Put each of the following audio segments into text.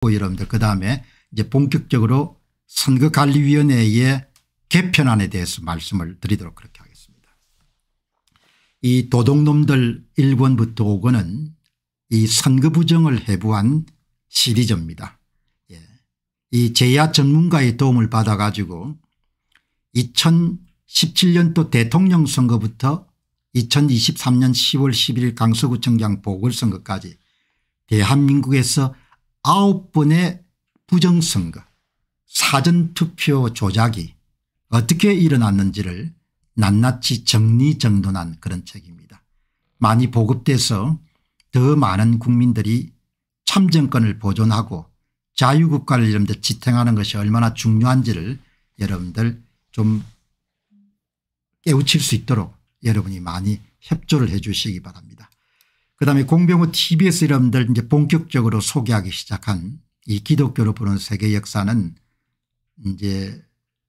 뭐 여러분들 그다음에 이제 본격적으로 선거관리위원회의 개편안에 대해서 말씀을 드리도록 그렇게 하겠습니다. 이 도둑놈들 1권부터 5권은 이 선거 부정을 해부한 시리즈입니다. 예. 이 제야 전문가의 도움을 받아 가지고 2017년도 대통령 선거부터 2023년 10월 11일 강서구청장 보궐선거까지 대한민국에서 아홉 번의 부정선거 사전투표 조작이 어떻게 일어났는지를 낱낱이 정리정돈한 그런 책입니다. 많이 보급돼서 더 많은 국민들이 참정권을 보존하고 자유국가를 여러분들 지탱하는 것이 얼마나 중요한지를 여러분들 좀 깨우칠 수 있도록 여러분이 많이 협조를 해 주시기 바랍니다. 그다음에 공병호 tbs 러분들 이제 본격적으로 소개하기 시작한 이 기독교로 보는 세계 역사는 이제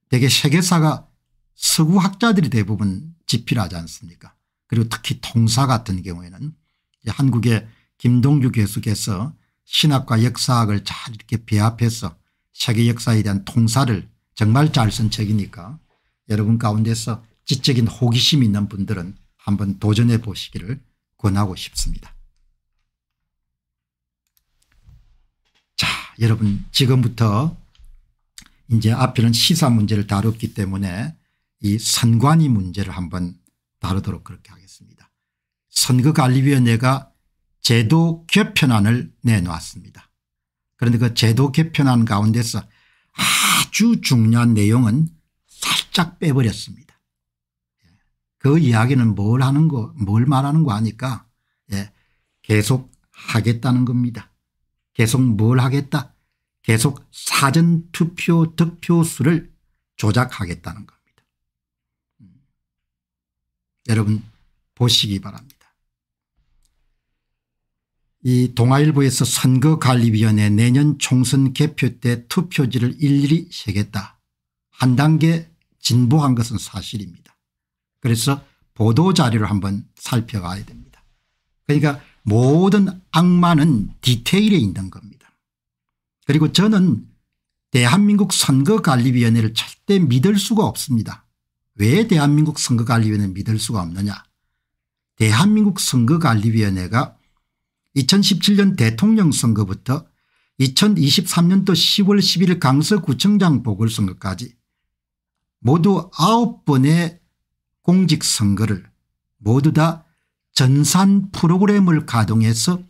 대개 세계사가 서구학자들이 대부분 집필하지 않습니까 그리고 특히 통사 같은 경우에는 한국의 김동주 교수께서 신학과 역사학을 잘 이렇게 배합해서 세계 역사에 대한 통사를 정말 잘 쓴 책이니까 여러분 가운데서 지적인 호기심 이 있는 분들은 한번 도전해 보시기를 권하고 싶습니다. 자, 여러분 지금부터 이제 앞에는 시사 문제를 다뤘기 때문에 이 선관위 문제를 한번 다루도록 그렇게 하겠습니다. 선거관리위원회가 제도 개편안을 내놓았습니다. 그런데 그 제도 개편안 가운데서 아주 중요한 내용은 살짝 빼버렸습니다. 그 이야기는 뭘 하는 거, 뭘 말하는 거 아니까 예, 계속 하겠다는 겁니다. 계속 뭘 하겠다. 계속 사전투표 득표수를 조작하겠다는 겁니다. 음. 여러분 보시기 바랍니다. 이 동아일보에서 선거관리위원회 내년 총선 개표 때 투표지를 일일이 세겠다. 한 단계 진보한 것은 사실입니다. 그래서 보도자료를 한번 살펴봐야 됩니다. 그러니까 모든 악마는 디테일에 있는 겁니다. 그리고 저는 대한민국 선거관리위원회를 절대 믿을 수가 없습니다. 왜 대한민국 선거관리위원회를 믿을 수가 없느냐 대한민국 선거관리위원회가 2017년 대통령 선거부터 2023년도 10월 11일 강서구청장 보궐선거까지 모두 9번의 공직선거를 모두 다 전산 프로그램을 가동해서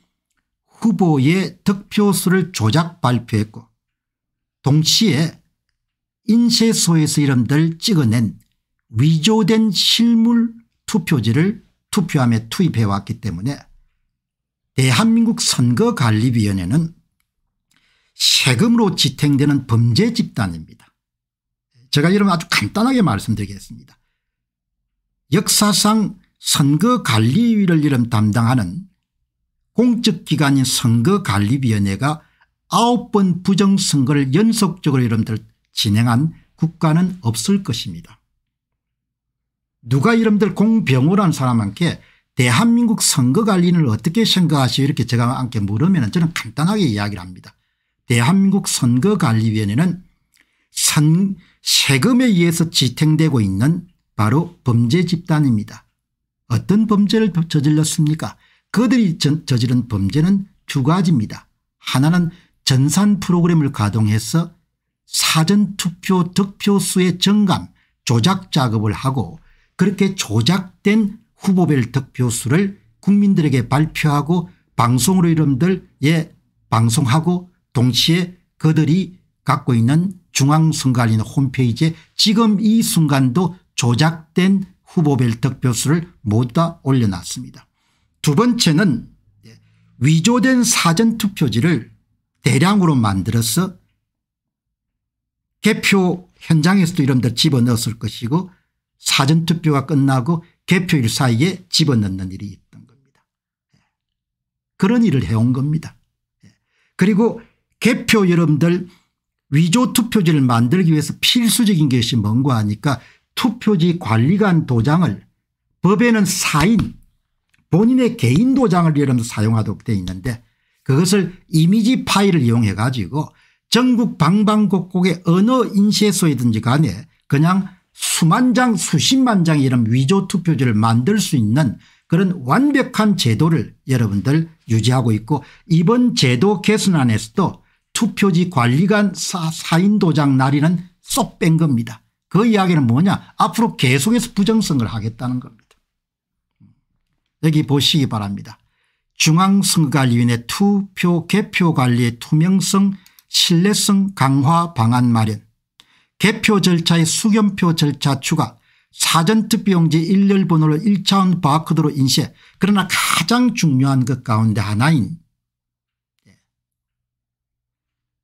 후보의 득표수를 조작 발표했고 동시에 인쇄소에서 이름들 찍어낸 위조된 실물 투표지를 투표함에 투입해왔기 때문에 대한민국 선거관리위원회는 세금으로 지탱되는 범죄 집단입니다. 제가 이름 아주 간단하게 말씀드리겠습니다. 역사상 선거관리위를 이름 담당하는 공적기관인 선거관리위원회가 9번 부정선거를 연속적으로 여러분들 진행한 국가는 없을 것입니다. 누가 여러분들 공병호란 사람한테 대한민국 선거관리는 어떻게 생각하시오 이렇게 제가 함께 물으면 저는 간단하게 이야기를 합니다. 대한민국 선거관리위원회는 선, 세금에 의해서 지탱되고 있는 바로 범죄 집단입니다. 어떤 범죄를 저질렀습니까 그들이 저지른 범죄는 두 가지입니다. 하나는 전산 프로그램을 가동해서 사전투표 득표수의 정감 조작 작업을 하고 그렇게 조작된 후보별 득표수를 국민들에게 발표하고 방송으로 이름들 에 예, 방송하고 동시에 그들이 갖고 있는 중앙선관위 홈페이지에 지금 이 순간도 조작된 후보별 득표수를 모두 다 올려놨습니다. 두 번째는 위조된 사전투표지를 대량으로 만들어서 개표 현장에서도 이름들 집어넣었을 것이고 사전투표가 끝나고 개표일 사이에 집어넣는 일이 있던 겁니다. 그런 일을 해온 겁니다. 그리고 개표 여러분들 위조투표지를 만들기 위해서 필수적인 것이 뭔가 하니까 투표지 관리관 도장을 법에는 사인 본인의 개인 도장을 이름도 사용하도록 되어 있는데 그것을 이미지 파일을 이용해 가지고 전국 방방곡곡의 언어 인쇄소이든지 간에 그냥 수만 장 수십만 장 이런 위조 투표지를 만들 수 있는 그런 완벽한 제도를 여러분들 유지하고 있고 이번 제도 개선안에서도 투표지 관리관 사인 도장 날인은 쏙뺀 겁니다. 그 이야기는 뭐냐 앞으로 계속해서 부정선거를 하겠다는 겁니다. 여기 보시기 바랍니다. 중앙선거관리위원회 투표 개표 관리의 투명성 신뢰성 강화 방안 마련 개표 절차의 수견표 절차 추가 사전투표용지 일렬 번호를 1차원 바코드로 인쇄 그러나 가장 중요한 것 가운데 하나인 예.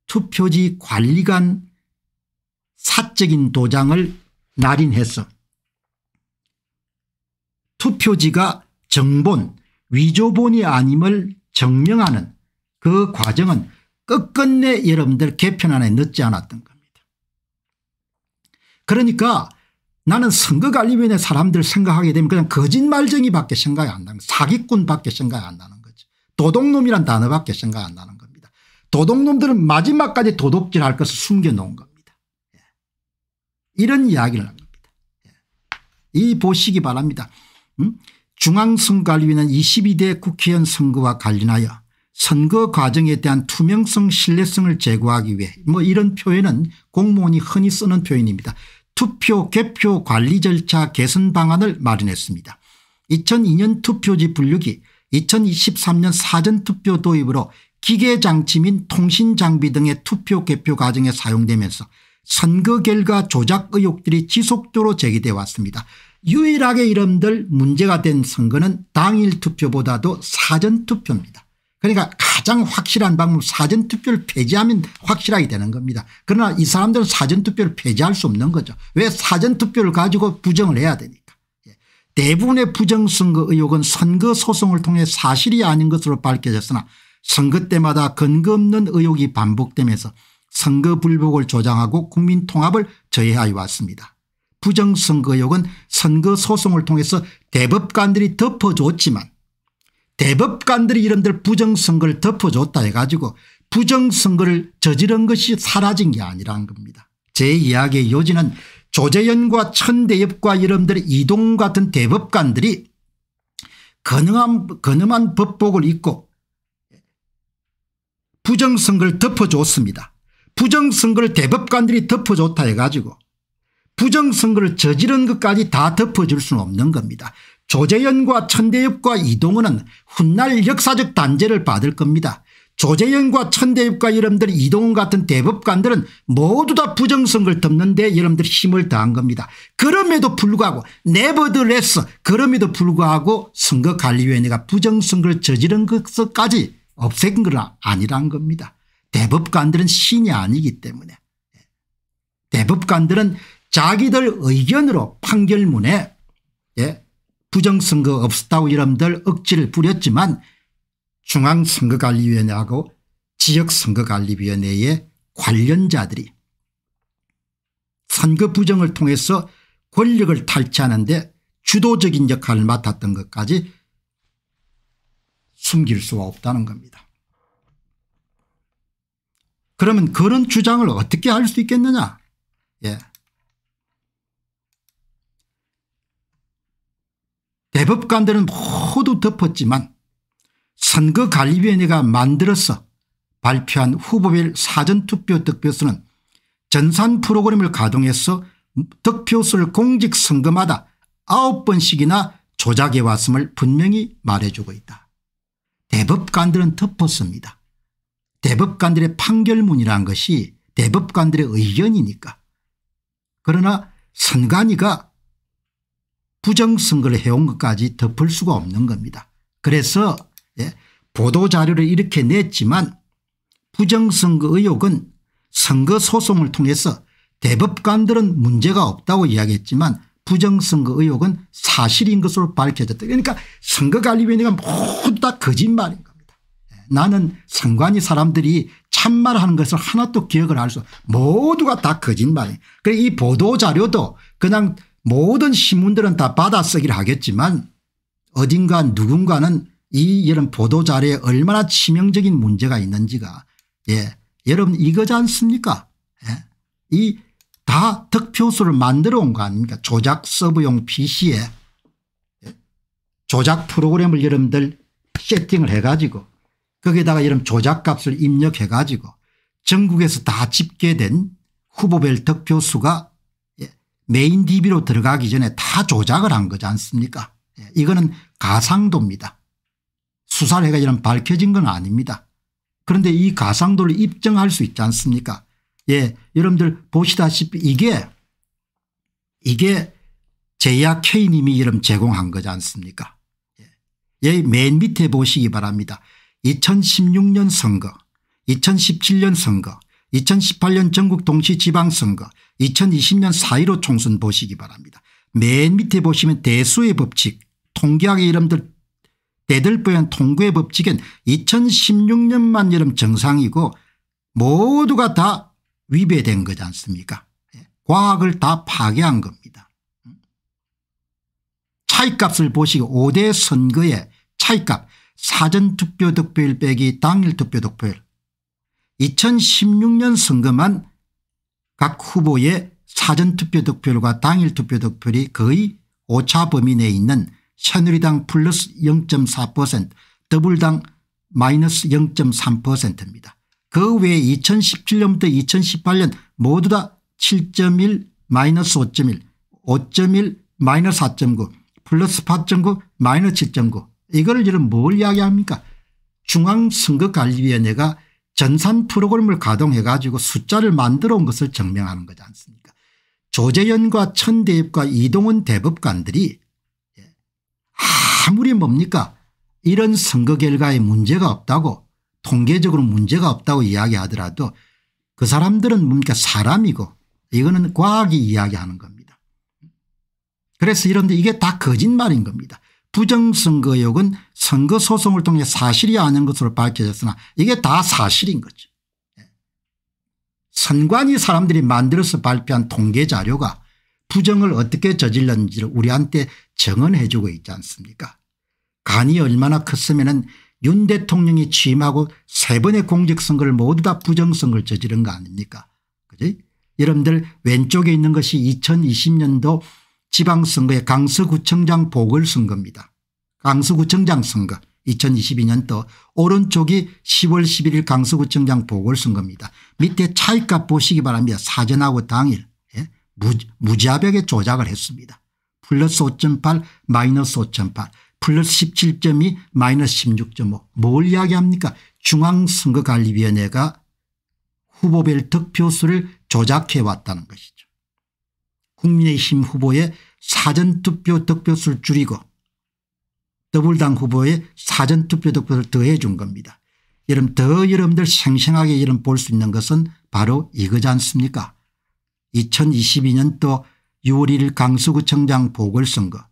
투표지 관리관 사적인 도장을 날인해서 투표지가 정본 위조본이 아님을 증명하는 그 과정은 끝끝내 여러분들 개편 안에 넣지 않았던 겁니다. 그러니까 나는 선거관리위원회 사람들 생각하게 되면 그냥 거짓말쟁이밖에 생각이 안 나는 사기꾼밖에 생각이 안 나는 거죠. 도둑놈이란 단어밖에 생각이 안 나는 겁니다. 도둑놈들은 마지막까지 도둑질할 것을 숨겨놓은 겁니다. 이런 이야기를 한 겁니다. 예. 이 보시기 바랍니다. 음? 중앙선거관리위는 22대 국회의원 선거와 관련하여 선거 과정에 대한 투명성 신뢰성을 제고하기 위해 뭐 이런 표현은 공무원이 흔히 쓰는 표현입니다. 투표 개표 관리 절차 개선 방안을 마련했습니다. 2002년 투표지 분류기 2023년 사전투표 도입으로 기계장치 및 통신장비 등의 투표 개표 과정에 사용되면서 선거 결과 조작 의혹들이 지속적으로 제기돼 왔습니다. 유일하게 이름들 문제가 된 선거는 당일 투표보다도 사전투표입니다. 그러니까 가장 확실한 방법 사전투표를 폐지하면 확실하게 되는 겁니다. 그러나 이 사람들은 사전투표를 폐지할 수 없는 거죠. 왜 사전투표를 가지고 부정을 해야 되니까. 예. 대부분의 부정선거 의혹은 선거소송을 통해 사실이 아닌 것으로 밝혀졌으나 선거 때마다 근거 없는 의혹이 반복되면서 선거 불복을 조장하고 국민 통합을 저해하여 왔습니다. 부정선거욕은 선거 소송을 통해서 대법관들이 덮어줬지만 대법관들이 이름들 부정선거를 덮어줬다 해가지고 부정선거를 저지른 것이 사라진 게 아니라는 겁니다. 제 이야기의 요지는 조재현과 천대엽과 이름들 이동 같은 대법관들이 거능한, 거능한 법복을 입고 부정선거를 덮어줬습니다. 부정선거를 대법관들이 덮어줬다 해가지고 부정선거를 저지른 것까지 다 덮어줄 수는 없는 겁니다. 조재현과 천대엽과 이동훈은 훗날 역사적 단죄를 받을 겁니다. 조재현과 천대엽과 여러분들 이동훈 같은 대법관들은 모두 다 부정선거를 덮는데 여러분들 힘을 다한 겁니다. 그럼에도 불구하고 네버드레스 그럼에도 불구하고 선거관리위원회가 부정선거를 저지른 것까지 없앤 거라 아니란 겁니다. 대법관들은 신이 아니기 때문에 대법관들은 자기들 의견으로 판결문에 예, 부정선거 없었다고 이름들 억지를 부렸지만 중앙선거관리위원회하고 지역선거관리위원회의 관련자들이 선거 부정을 통해서 권력을 탈취하는데 주도적인 역할을 맡았던 것까지 숨길 수가 없다는 겁니다. 그러면 그런 주장을 어떻게 할 수 있겠느냐 예. 대법관들은 모두 덮었지만 선거관리위원회가 만들어서 발표한 후보별 사전투표 득표수는 전산 프로그램을 가동해서 득표수를 공직선거마다 9번씩이나 조작해 왔음을 분명히 말해주고 있다. 대법관들은 덮었습니다. 대법관들의 판결문이라는 것이 대법관들의 의견이니까. 그러나 선관위가 부정선거를 해온 것까지 덮을 수가 없는 겁니다. 그래서 예, 보도자료를 이렇게 냈지만 부정선거 의혹은 선거소송을 통해서 대법관들은 문제가 없다고 이야기했지만 부정선거 의혹은 사실인 것으로 밝혀졌다. 그러니까 선거관리위원회가 모두 다 거짓말인 거예요. 나는 선관위 사람들이 참말하는 것을 하나도 기억을 할수 모두가 다 거짓말이에요. 그래서 이 보도자료도 그냥 모든 신문들은 다 받아쓰기를 하겠지만 어딘가 누군가는 이 이런 보도자료에 얼마나 치명적인 문제가 있는지가 예 여러분 이거지 않습니까 예. 이다 득표수를 만들어 온 거 아닙니까 조작 서브용 pc에 예, 조작 프로그램을 여러분들 세팅을 해가지고 거기에다가 이런 조작값을 입력해 가지고 전국에서 다 집계된 후보별 득표 수가 예, 메인 DB로 들어가기 전에 다 조작을 한 거지 않습니까 예, 이거는 가상도입니다. 수사를 해가지고 밝혀진 건 아닙니다. 그런데 이 가상도를 입증할 수 있지 않습니까 예, 여러분들 보시다시피 이게 이게 제야 이님이 이름 제공한 거지 않습니까 예, 맨 밑에 보시기 바랍니다. 2016년 선거 2017년 선거 2018년 전국 동시지방선거 2020년 4.15 총선 보시기 바랍니다. 맨 밑에 보시면 대수의 법칙 통계학의 이름들 대들보한 통구의 법칙은 2016년만 여름 정상이고 모두가 다 위배된 거지 않습니까 예, 과학을 다 파괴한 겁니다. 차이값을 보시고 5대 선거의 차이값 사전투표 득표율 빼기 당일 투표 득표율 2016년 선거만 각 후보의 사전투표 득표율과 당일 투표 득표율이 거의 오차 범위 내에 있는 새누리당 플러스 0.4% 더불당 마이너스 0.3%입니다. 그 외에 2017년부터 2018년 모두 다 7.1 마이너스 5.1 5.1 마이너스 4.9 플러스 8.9 마이너스 7.9 이걸 지금 뭘 이야기합니까 중앙선거관리위원회가 전산 프로그램을 가동해 가지고 숫자를 만들어 온 것을 증명하는 거지 않습니까 조재현과 천대엽과 이동훈 대법관들이 예, 아무리 뭡니까 이런 선거 결과에 문제가 없다고 통계적으로 문제가 없다고 이야기하더라도 그 사람들은 뭡니까 사람이고 이거는 과학이 이야기하는 겁니다. 그래서 이런데 이게 다 거짓말인 겁니다. 부정선거역은 선거소송을 통해 사실이 아닌 것으로 밝혀졌으나 이게 다 사실인 거죠. 예. 선관위 사람들이 만들어서 발표한 통계자료가 부정을 어떻게 저질렀는지를 우리한테 정언해 주고 있지 않습니까 간이 얼마나 컸으면 윤 대통령이 취임하고 세 번의 공직선거를 모두 다 부정선거를 저지른 거 아닙니까 그지 여러분들 왼쪽에 있는 것이 2020년도 지방선거의 강서구청장 보궐선거입니다. 강서구청장 선거 2022년도 오른쪽이 10월 11일 강서구청장 보궐선거입니다. 밑에 차이값 보시기 바랍니다. 사전하고 당일 예? 무자벽에 조작을 했습니다. 플러스 5.8 마이너스 5.8 플러스 17.2 마이너스 16.5 뭘 이야기합니까 중앙선거관리위원회가 후보별 득표수를 조작해 왔다는 것이죠. 국민의힘 후보의 사전투표 득표수를 줄이고 더불당 후보의 사전투표 득표를 더해 준 겁니다. 여러분 더 여러분들 생생하게 여러분 볼수 있는 것은 바로 이거지 않습니까 2022년도 6월 1일 강서구청장 보궐선거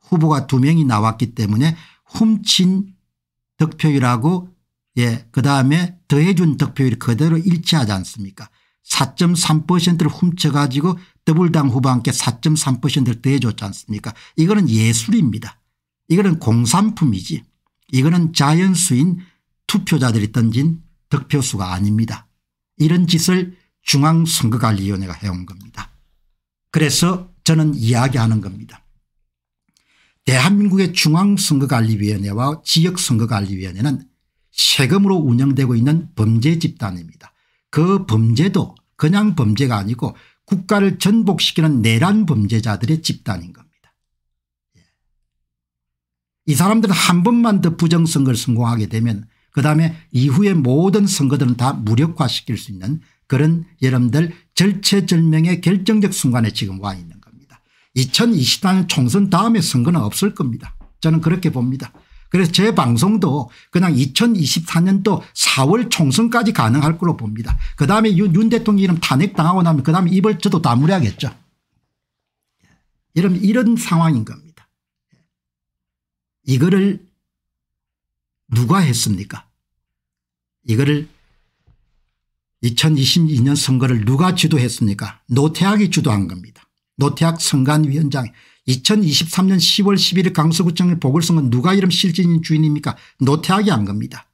후보가 두 명이 나왔기 때문에 훔친 득표율하고 예, 그다음에 더해준 득표율 이 그대로 일치하지 않습니까 4.3%를 훔쳐가지고 더불당 후보와 함께 4.3%를 더해줬지 않습니까 이거는 예술입니다. 이거는 공산품이지 이거는 자연수인 투표자들이 던진 득표수가 아닙니다. 이런 짓을 중앙선거관리위원회가 해온 겁니다. 그래서 저는 이야기하는 겁니다. 대한민국의 중앙선거관리위원회와 지역선거관리위원회는 세금으로 운영되고 있는 범죄 집단입니다. 그 범죄도 그냥 범죄가 아니고 국가를 전복시키는 내란 범죄자들의 집단인 겁니다. 예. 이 사람들은 한 번만 더 부정선거를 성공하게 되면 그다음에 이후의 모든 선거들은 다 무력화시킬 수 있는 그런 여러분들 절체절명의 결정적 순간에 지금 와 있는 겁니다. 2024년 총선 다음에 선거는 없을 겁니다. 저는 그렇게 봅니다. 그래서 제 방송도 그냥 2024년도 4월 총선까지 가능할 거로 봅니다. 그다음에 윤, 윤 대통령 이름 탄핵당하고 나면 그다음에 입을 저도 다물어야겠죠. 이런, 이런 상황인 겁니다. 이거를 누가 했습니까? 이거를 2022년 선거를 누가 주도했습니까? 노태학이 주도한 겁니다. 노태학 선관위원장 2023년 10월 11일 강서구청의 보궐선거 누가 이름 실진인 주인입니까 노태학이 한 겁니다.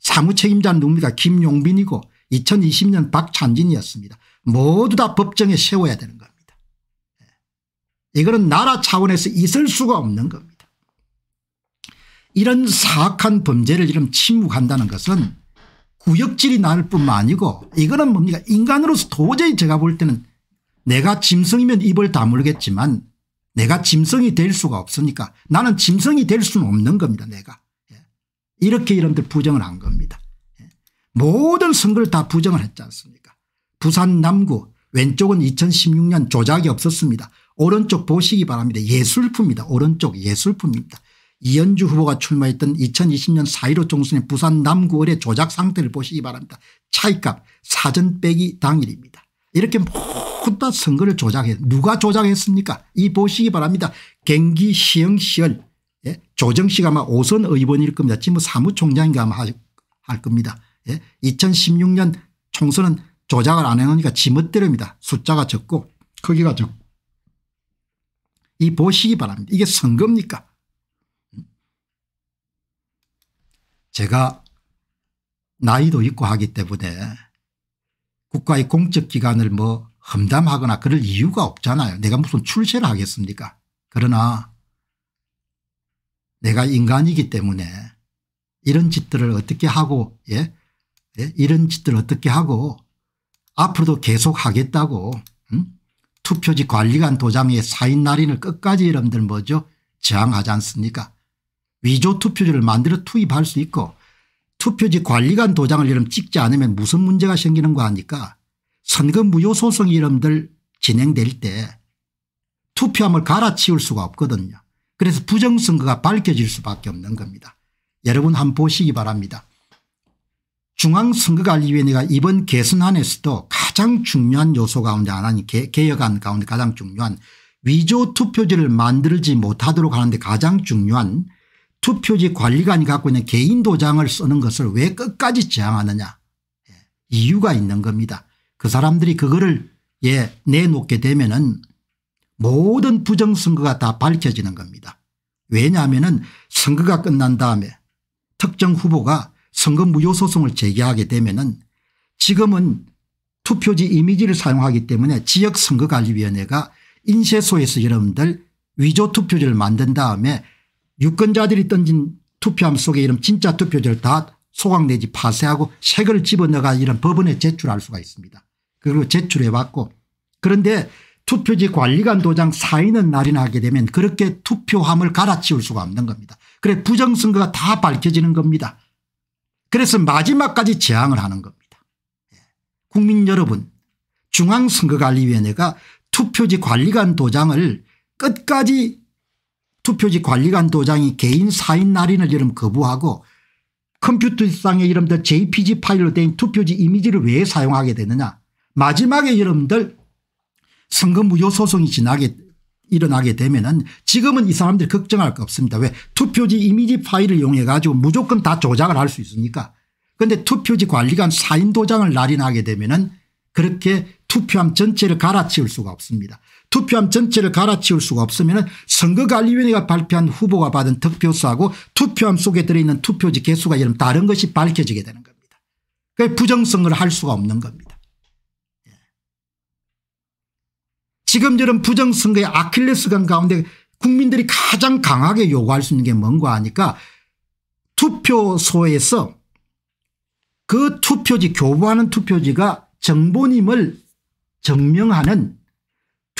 사무 책임자는 누굽니까 김용빈이고 2020년 박찬진이었습니다. 모두 다 법정에 세워야 되는 겁니다. 예. 이거는 나라 차원에서 있을 수가 없는 겁니다. 이런 사악한 범죄를 이름 침묵한다는 것은 구역질이 나을 뿐만 아니고 이거는 뭡니까 인간으로서 도저히 제가 볼 때는 내가 짐승이면 입을 다물겠지만 내가 짐승이 될 수가 없으니까 나는 짐승이 될 수는 없는 겁니다 내가. 예. 이렇게 이런들 부정을 한 겁니다. 예. 모든 선거를 다 부정을 했지 않습니까 부산 남구 왼쪽은 2016년 조작이 없었습니다. 오른쪽 보시기 바랍니다. 예술품입니다. 오른쪽 예술품입니다. 이현주 후보가 출마했던 2020년 4.15 총선의 부산 남구을의 조작 상태를 보시기 바랍니다. 차이값 사전 빼기 당일입니다. 이렇게 모든 선거를 조작해 누가 조작했습니까 이 보시기 바랍니다. 경기 시흥시열 예? 조정식 아마 오선 의원일 겁니다. 지금 뭐 사무총장인가 아마 할 겁니다. 예? 2016년 총선은 조작을 안 해놓으니까 지멋대로입니다. 숫자가 적고 크기가 적고 이 보시기 바랍니다. 이게 선거입니까 제가 나이도 있고 하기 때문에 국가의 공적기관을 뭐 험담하거나 그럴 이유가 없잖아요. 내가 무슨 출세를 하겠습니까 그러나 내가 인간이기 때문에 이런 짓들을 어떻게 하고 예? 예? 이런 짓들 을 어떻게 하고 앞으로도 계속 하겠다고 음? 투표지 관리관 도장의 사인 날인을 끝까지 여러분들 뭐죠 저항하지 않습니까 위조 투표지를 만들어 투입할 수 있고 투표지 관리관 도장을 이름 찍지 않으면 무슨 문제가 생기는 거아니까 선거 무효 소송 이름들 진행될 때 투표함을 갈아치울 수가 없거든요. 그래서 부정선거가 밝혀질 수밖에 없는 겁니다. 여러분 한번 보시기 바랍니다. 중앙선거관리위원회가 이번 개선안에서도 가장 중요한 요소 가운데 하나인 개혁안 가운데 가장 중요한 위조 투표지를 만들지 못하도록 하는데 가장 중요한 투표지 관리관이 갖고 있는 개인 도장을 쓰는 것을 왜 끝까지 지향하느냐 예, 이유가 있는 겁니다. 그 사람들이 그거를 예 내놓게 되면 은 모든 부정선거가 다 밝혀지는 겁니다. 왜냐하면 은 선거가 끝난 다음에 특정 후보가 선거 무효소송을 제기하게 되면 은 지금은 투표지 이미지를 사용하기 때문에 지역선거관리위원회가 인쇄소에서 여러분들 위조투표지를 만든 다음에 유권자들이 던진 투표함 속에 이런 진짜 투표지를 다 소각 내지 파쇄하고 색을 집어넣어가 이런 법원에 제출할 수가 있습니다. 그리고 제출해 왔고 그런데 투표지 관리관 도장 사인을 날인하게 되면 그렇게 투표함을 갈아치울 수가 없는 겁니다. 그래 부정선거가 다 밝혀지는 겁니다. 그래서 마지막까지 제앙을 하는 겁니다. 예. 국민 여러분 중앙선거관리위원회가 투표지 관리관 도장을 끝까지 투표지 관리관 도장이 개인 사인 날인을 이름 거부하고 컴퓨터상의 이름들 jpg 파일로 된 투표지 이미지를 왜 사용하게 되느냐 마지막에 여러분들 선거 무효 소송이 지나게 일어나게 되면은 지금은 이 사람들이 걱정할 거 없습니다. 왜 투표지 이미지 파일을 이용해 가지고 무조건 다 조작을 할 수 있으니까. 그런데 투표지 관리관 사인 도장을 날인하게 되면은 그렇게 투표함 전체를 갈아치울 수가 없습니다. 투표함 전체를 갈아치울 수가 없으면 선거관리위원회가 발표한 후보가 받은 득표수하고 투표함 속에 들어있는 투표지 개수가 이런 다른 것이 밝혀지게 되는 겁니다. 그 부정성을 할 수가 없는 겁니다. 예. 지금 저런 부정선거의 아킬레스건 가운데 국민들이 가장 강하게 요구할 수 있는 게 뭔가 하니까 투표소에서 그 투표지 교부하는 투표지가 정보님을 증명하는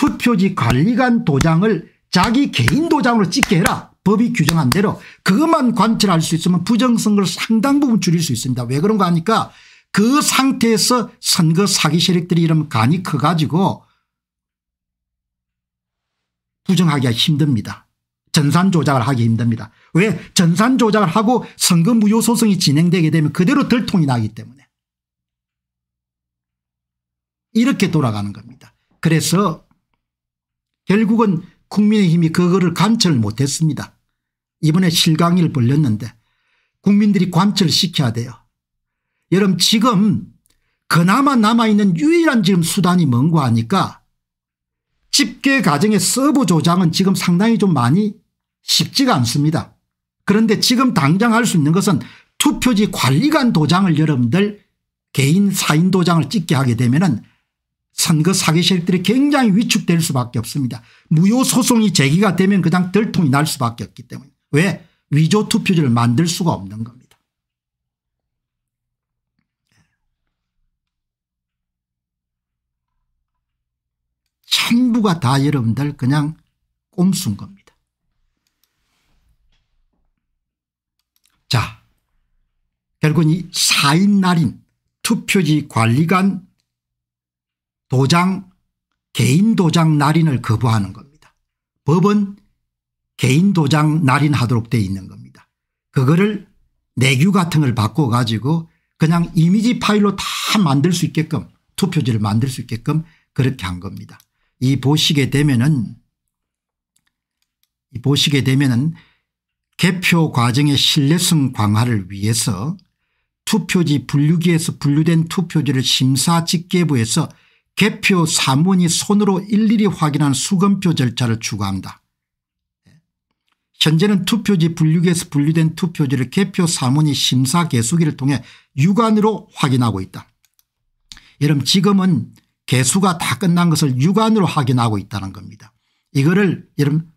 투표지 관리관 도장을 자기 개인 도장으로 찍게 해라. 법이 규정한 대로 그것만 관찰할수 있으면 부정선거를 상당 부분 줄일 수 있습니다. 왜 그런가 하니까 그 상태에서 선거 사기 세력들이 이러면 간이 커가지고 부정하기가 힘듭니다. 전산 조작을 하기 힘듭니다. 왜 전산 조작을 하고 선거 무효 소송이 진행되게 되면 그대로 들통이 나기 때문에 이렇게 돌아가는 겁니다. 그래서 결국은 국민의힘이 그거를 관철 못했습니다. 이번에 실강의를 벌렸는데 국민들이 관철시켜야 돼요. 여러분 지금 그나마 남아있는 유일한 지금 수단이 뭔가 하니까 집계 과정의 서브 조장은 지금 상당히 좀 많이 쉽지가 않습니다. 그런데 지금 당장 할 수 있는 것은 투표지 관리관 도장을 여러분들 개인 사인 도장을 찍게 하게 되면 은 선거 그 사기 세력들이 굉장히 위축될 수밖에 없습니다. 무효소송이 제기가 되면 그냥 들통이 날 수밖에 없기 때문에. 왜? 위조 투표지를 만들 수가 없는 겁니다. 전부가 다 여러분들 그냥 꼼수인 겁니다. 자 결국은 이 4인 날인 투표지 관리관 도장 개인 도장 날인을 거부하는 겁니다. 법은 개인 도장 날인하도록 되어 있는 겁니다. 그거를 내규 같은 걸 바꿔 가지고 그냥 이미지 파일로 다 만들 수 있게끔 투표지를 만들 수 있게끔 그렇게 한 겁니다. 이 보시게 되면은 보시게 되면은 개표 과정의 신뢰성 강화를 위해서 투표지 분류기에서 분류된 투표지를 심사집계부에서 개표 사무원이 손으로 일일이 확인한 수검표 절차를 추구니다 현재는 투표지 분류에서 분류된 투표지를 개표 사무원이 심사 개수기를 통해 육안으로 확인하고 있다. 여러분 지금은 개수가 다 끝난 것을 육안으로 확인하고 있다는 겁니다. 이거를 여러분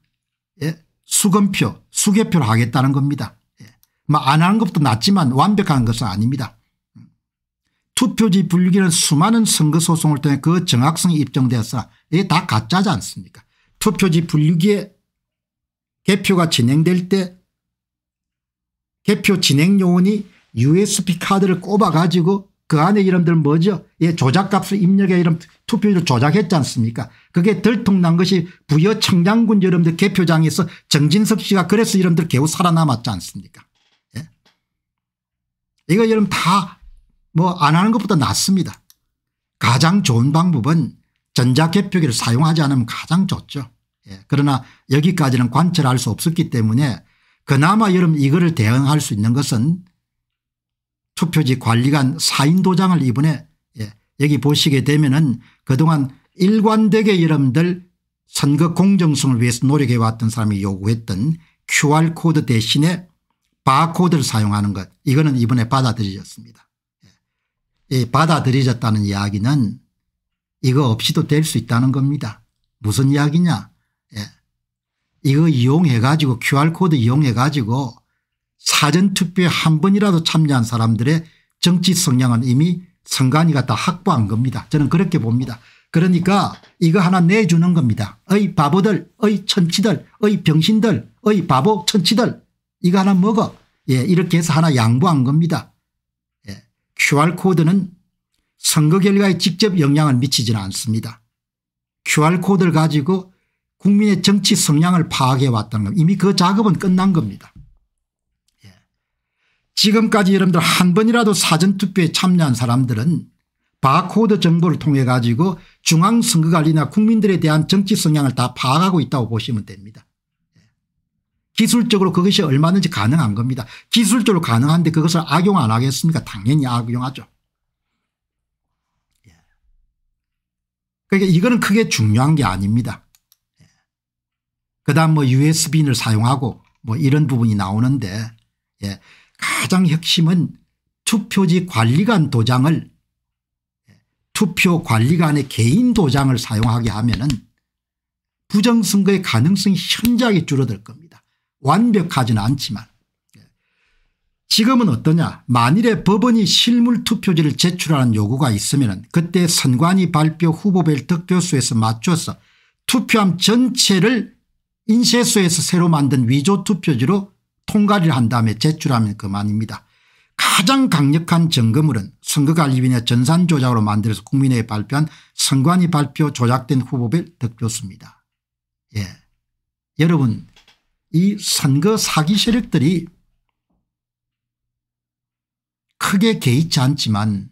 예? 수검표 수개표를 하겠다는 겁니다. 예. 뭐안 하는 것도 낫지만 완벽한 것은 아닙니다. 투표지 분류기는 수많은 선거 소송을 통해 그 정확성이 입증되었으나 이게 다 가짜지 않습니까 투표지 분류기에 개표가 진행될 때 개표 진행 요원이 usb 카드를 꼽아 가지고 그 안에 이름들 뭐죠 예, 조작값을 입력해 이름 투표지를 조작했지 않습니까 그게 들통난 것이 부여 청장군 여러분들 개표장에서 정진석 씨가 그래서 이름들 겨우 살아남았지 않습니까 예. 이거 여러분 다 뭐안 하는 것보다 낫습니다. 가장 좋은 방법은 전자개표기를 사용하지 않으면 가장 좋죠. 예. 그러나 여기까지는 관찰할 수 없었기 때문에 그나마 여름 이거를 대응할 수 있는 것은 투표지 관리관 사인 도장을 이번에 예. 여기 보시게 되면은 그동안 일관되게 여러분들 선거 공정성을 위해서 노력해왔던 사람이 요구했던 QR코드 대신에 바코드를 사용하는 것 이거는 이번에 받아들여졌습니다. 받아들여졌다는 이야기는 이거 없이도 될 수 있다는 겁니다. 무슨 이야기냐 예. 이거 이용해 가지고 QR코드 이용해 가지고 사전투표에 한 번이라도 참여한 사람들의 정치 성향은 이미 선관위가 다 확보한 겁니다. 저는 그렇게 봅니다. 그러니까 이거 하나 내주는 겁니다. 어이 바보들 어이 천치들 어이 병신들 어이 바보 천치들 이거 하나 먹어 예 이렇게 해서 하나 양보한 겁니다. QR코드는 선거 결과에 직접 영향을 미치지는 않습니다. QR코드를 가지고 국민의 정치 성향을 파악해 왔다는 겁니다. 이미 그 작업은 끝난 겁니다. 예. 지금까지 여러분들 한 번이라도 사전투표에 참여한 사람들은 바코드 정보를 통해 가지고 중앙선거관리나 국민들에 대한 정치 성향을 다 파악하고 있다고 보시면 됩니다. 기술적으로 그것이 얼마든지 가능한 겁니다. 기술적으로 가능한데 그것을 악용 안 하겠습니까? 당연히 악용하죠. 예. 그러니까 이거는 크게 중요한 게 아닙니다. 예. 그다음 뭐 USB를 사용하고 뭐 이런 부분이 나오는데 예. 가장 핵심은 투표지 관리관 도장을 예. 투표 관리관의 개인 도장을 사용하게 하면 은 부정선거의 가능성이 현저하게 줄어들 겁니다. 완벽하진 않지만 예. 지금은 어떠냐 만일에 법원이 실물투표지를 제출하는 요구가 있으면 그때 선관위 발표 후보별 득표수에서 맞춰서 투표함 전체를 인쇄소에서 새로 만든 위조투표지로 통과를 한 다음에 제출하면 그만입니다. 가장 강력한 점검물은 선거관리위원회 전산조작으로 만들어서 국민에 발표한 선관위 발표 조작된 후보별 득표수입니다. 예. 여러분 이 선거 사기 세력들이 크게 개의치 않지만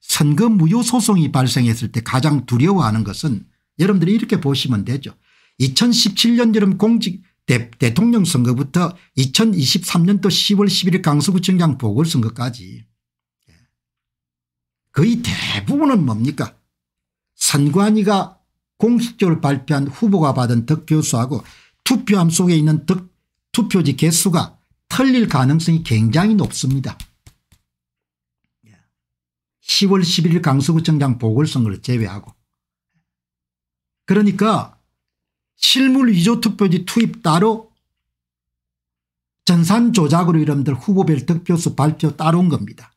선거 무효 소송이 발생했을 때 가장 두려워하는 것은 여러분들이 이렇게 보시면 되죠. 2017년 여름 공직 대, 대통령 선거부터 2023년도 10월 11일 강서구청장 보궐선거까지 거의 대부분은 뭡니까 선관위가 공식적으로 발표한 후보가 받은 득표수하고 투표함 속에 있는 득, 투표지 개수가 틀릴 가능성이 굉장히 높습니다. 10월 11일 강서구청장 보궐선거를 제외하고 그러니까 실물 위조 투표지 투입 따로 전산 조작으로 이름들 후보별 득표수 발표 따로 온 겁니다.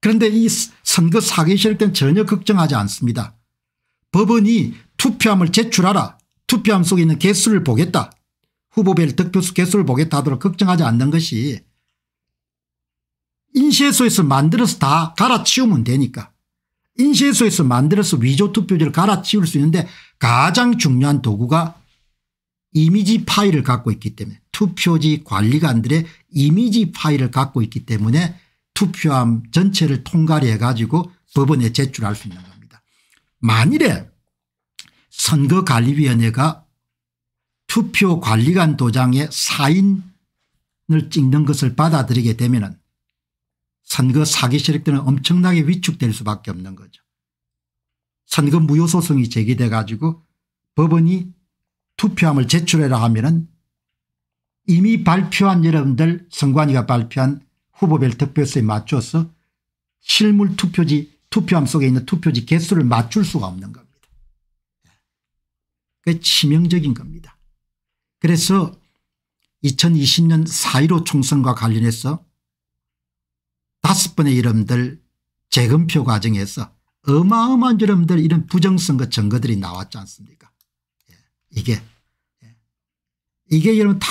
그런데 이 선거 사기 실는 전혀 걱정하지 않습니다. 법원이 투표함을 제출하라 투표함 속에 있는 개수를 보겠다. 후보별 득표수 개수를 보겠다 하도록 걱정하지 않는 것이 인쇄소에서 만들어서 다 갈아치우면 되니까 인쇄소에서 만들어서 위조 투표지를 갈아치울 수 있는데 가장 중요한 도구가 이미지 파일을 갖고 있기 때문에 투표지 관리관들의 이미지 파일을 갖고 있기 때문에 투표함 전체를 통과를 해가지고 법원에 제출할 수 있는 겁니다. 만일에 선거관리위원회가 투표관리관 도장에 사인을 찍는 것을 받아들이게 되면 선거 사기 세력들은 엄청나게 위축될 수밖에 없는 거죠. 선거 무효 소송이 제기돼 가지고 법원이 투표함을 제출해라 하면은 이미 발표한 여러분들 선관위가 발표한 후보별 득표수에 맞춰서 실물 투표지 투표함 속에 있는 투표지 개수를 맞출 수가 없는 거그 치명적인 겁니다. 그래서 2020년 4.15 총선과 관련해서 다섯 번의 이름들 재검표 과정에서 어마어마한 이름들 이런 부정선거 증거들이 나왔지 않습니까 예, 이게 예. 이게 여러분 다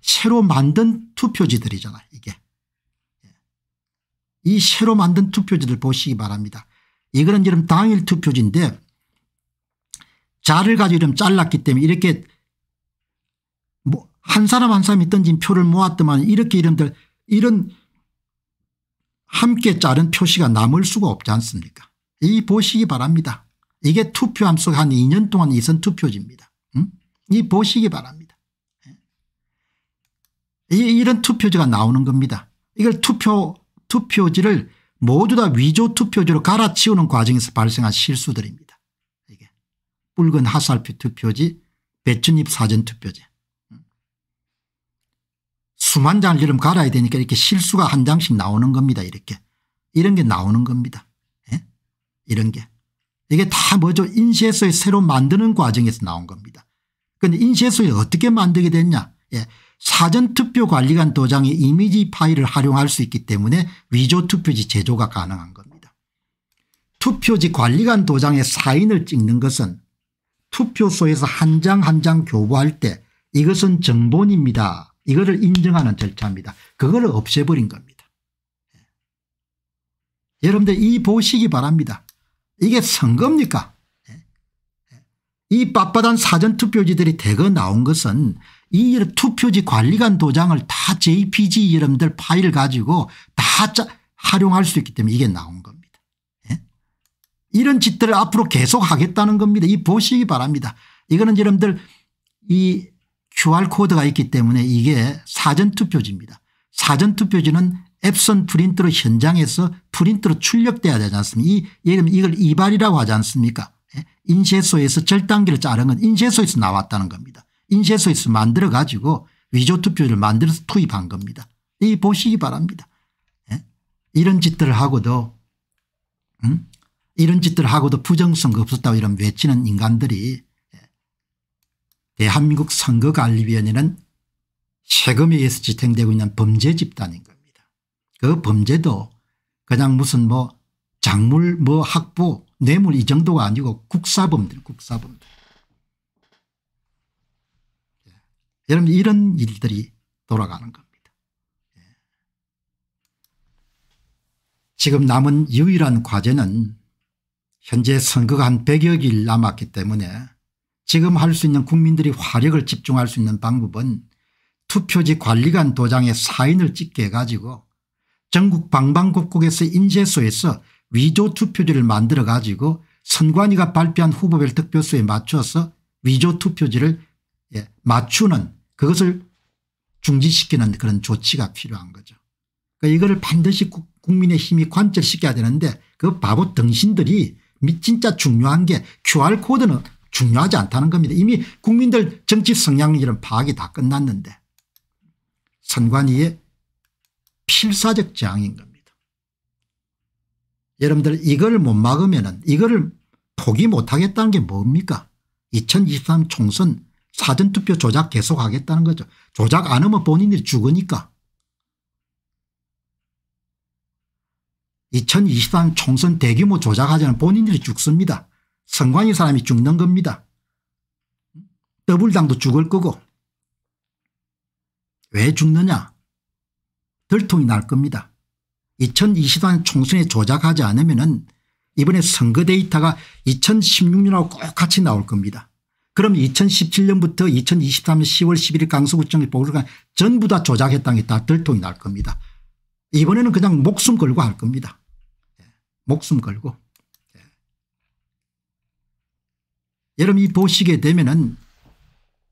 새로 만든 투표지들이잖아 요 이게 예. 이 새로 만든 투표지들 보시기 바랍니다. 이거는 여러분 당일 투표지인데 자를 가지고 이러면 잘랐기 때문에 이렇게 뭐 한 사람 한 사람이 던진 표를 모았더만 이렇게 이름들 이런 함께 자른 표시가 남을 수가 없지 않습니까 이 보시기 바랍니다. 이게 투표 함속가한 2년 동안 이선 투표지입니다. 음? 이 보시기 바랍니다. 예. 이, 이런 투표지가 나오는 겁니다. 이걸 투표, 투표지를 모두 다 위조 투표지로 갈아치우는 과정에서 발생한 실수들입니다. 붉은 하살표 투표지 배춧잎 사전 투표지 수만 장을 이름 갈아야 되니까 이렇게 실수가 한 장씩 나오는 겁니다. 이렇게. 이런 게 나오는 겁니다. 예? 이런 게. 이게 다 뭐죠 인쇄소에 새로 만드는 과정에서 나온 겁니다. 그런데 인쇄소에 어떻게 만들게 됐냐 예. 사전투표관리관 도장의 이미지 파일을 활용할 수 있기 때문에 위조투표지 제조가 가능한 겁니다. 투표지 관리관 도장에 사인을 찍는 것은 투표소에서 한 장 한 장 교부할 때 이것은 정본입니다. 이거를 인정하는 절차입니다. 그거를 없애버린 겁니다. 예. 여러분들 이 보시기 바랍니다. 이게 선거입니까? 예. 예. 이 빳빳한 사전투표지들이 대거 나온 것은 이 투표지 관리관 도장을 다 JPG 여러분들 파일 가지고 다 활용할 수 있기 때문에 이게 나온 겁니다. 이런 짓들을 앞으로 계속 하겠다는 겁니다. 이 보시기 바랍니다. 이거는 여러분들 이 QR코드가 있기 때문에 이게 사전투표지입니다. 사전투표지는 앱선 프린트로 현장에서 프린트로 출력돼야 되지 않습니까 이 이걸 이발이라고 하지 않습니까 예? 인쇄소에서 절단기를 자른 건 인쇄소에서 나왔다는 겁니다. 인쇄소에서 만들어 가지고 위조 투표를 만들어서 투입한 겁니다. 이 보시기 바랍니다. 예? 이런 짓들을 하고도 응? 음? 이런 짓들 하고도 부정선거 없었다고 이런 외치는 인간들이 예, 대한민국 선거관리위원회는 세금에 의해서 지탱되고 있는 범죄 집단인 겁니다. 그 범죄도 그냥 무슨 뭐 작물 뭐 학부 뇌물 이 정도가 아니고 국사범들 국사범들. 예, 여러분 이런 일들이 돌아가는 겁니다. 예. 지금 남은 유일한 과제는 현재 선거가 한 100여 일 남았기 때문에 지금 할 수 있는 국민들이 화력을 집중할 수 있는 방법은 투표지 관리관 도장에 사인을 찍게 해가지고 전국 방방곡곡에서 인재소에서 위조 투표지를 만들어 가지고 선관위가 발표한 후보별 득표수에 맞춰서 위조 투표지를 예, 맞추는 그것을 중지시키는 그런 조치가 필요한 거죠. 그러니까 이거를 반드시 국민의 힘이 관철시켜야 되는데 그 바보 등신들이 진짜 중요한 게 QR코드는 중요하지 않다는 겁니다. 이미 국민들 정치 성향이런 파악이 다 끝났는데 선관위의 필사적 재앙인 겁니다. 여러분들 이걸 못 막으면 이거 포기 못하겠다는 게 뭡니까 2023 총선 사전투표 조작 계속하겠다는 거죠. 조작 안 하면 본인들이 죽으니까. 2023 총선 대규모 조작하자는 본인들이 죽습니다. 성관위 사람이 죽는 겁니다. 더블당도 죽을 거고 왜 죽느냐 들통이 날 겁니다. 2023 총선에 조작하지 않으면 은 이번에 선거 데이터가 2016년하고 꼭 같이 나올 겁니다. 그럼 2017년부터 2023년 10월 11일 강서구청에 보궐간 전부 다 조작했다는 게다 들통이 날 겁니다. 이번에는 그냥 목숨 걸고 할 겁니다. 목숨 걸고 여러분 이 보시게 되면은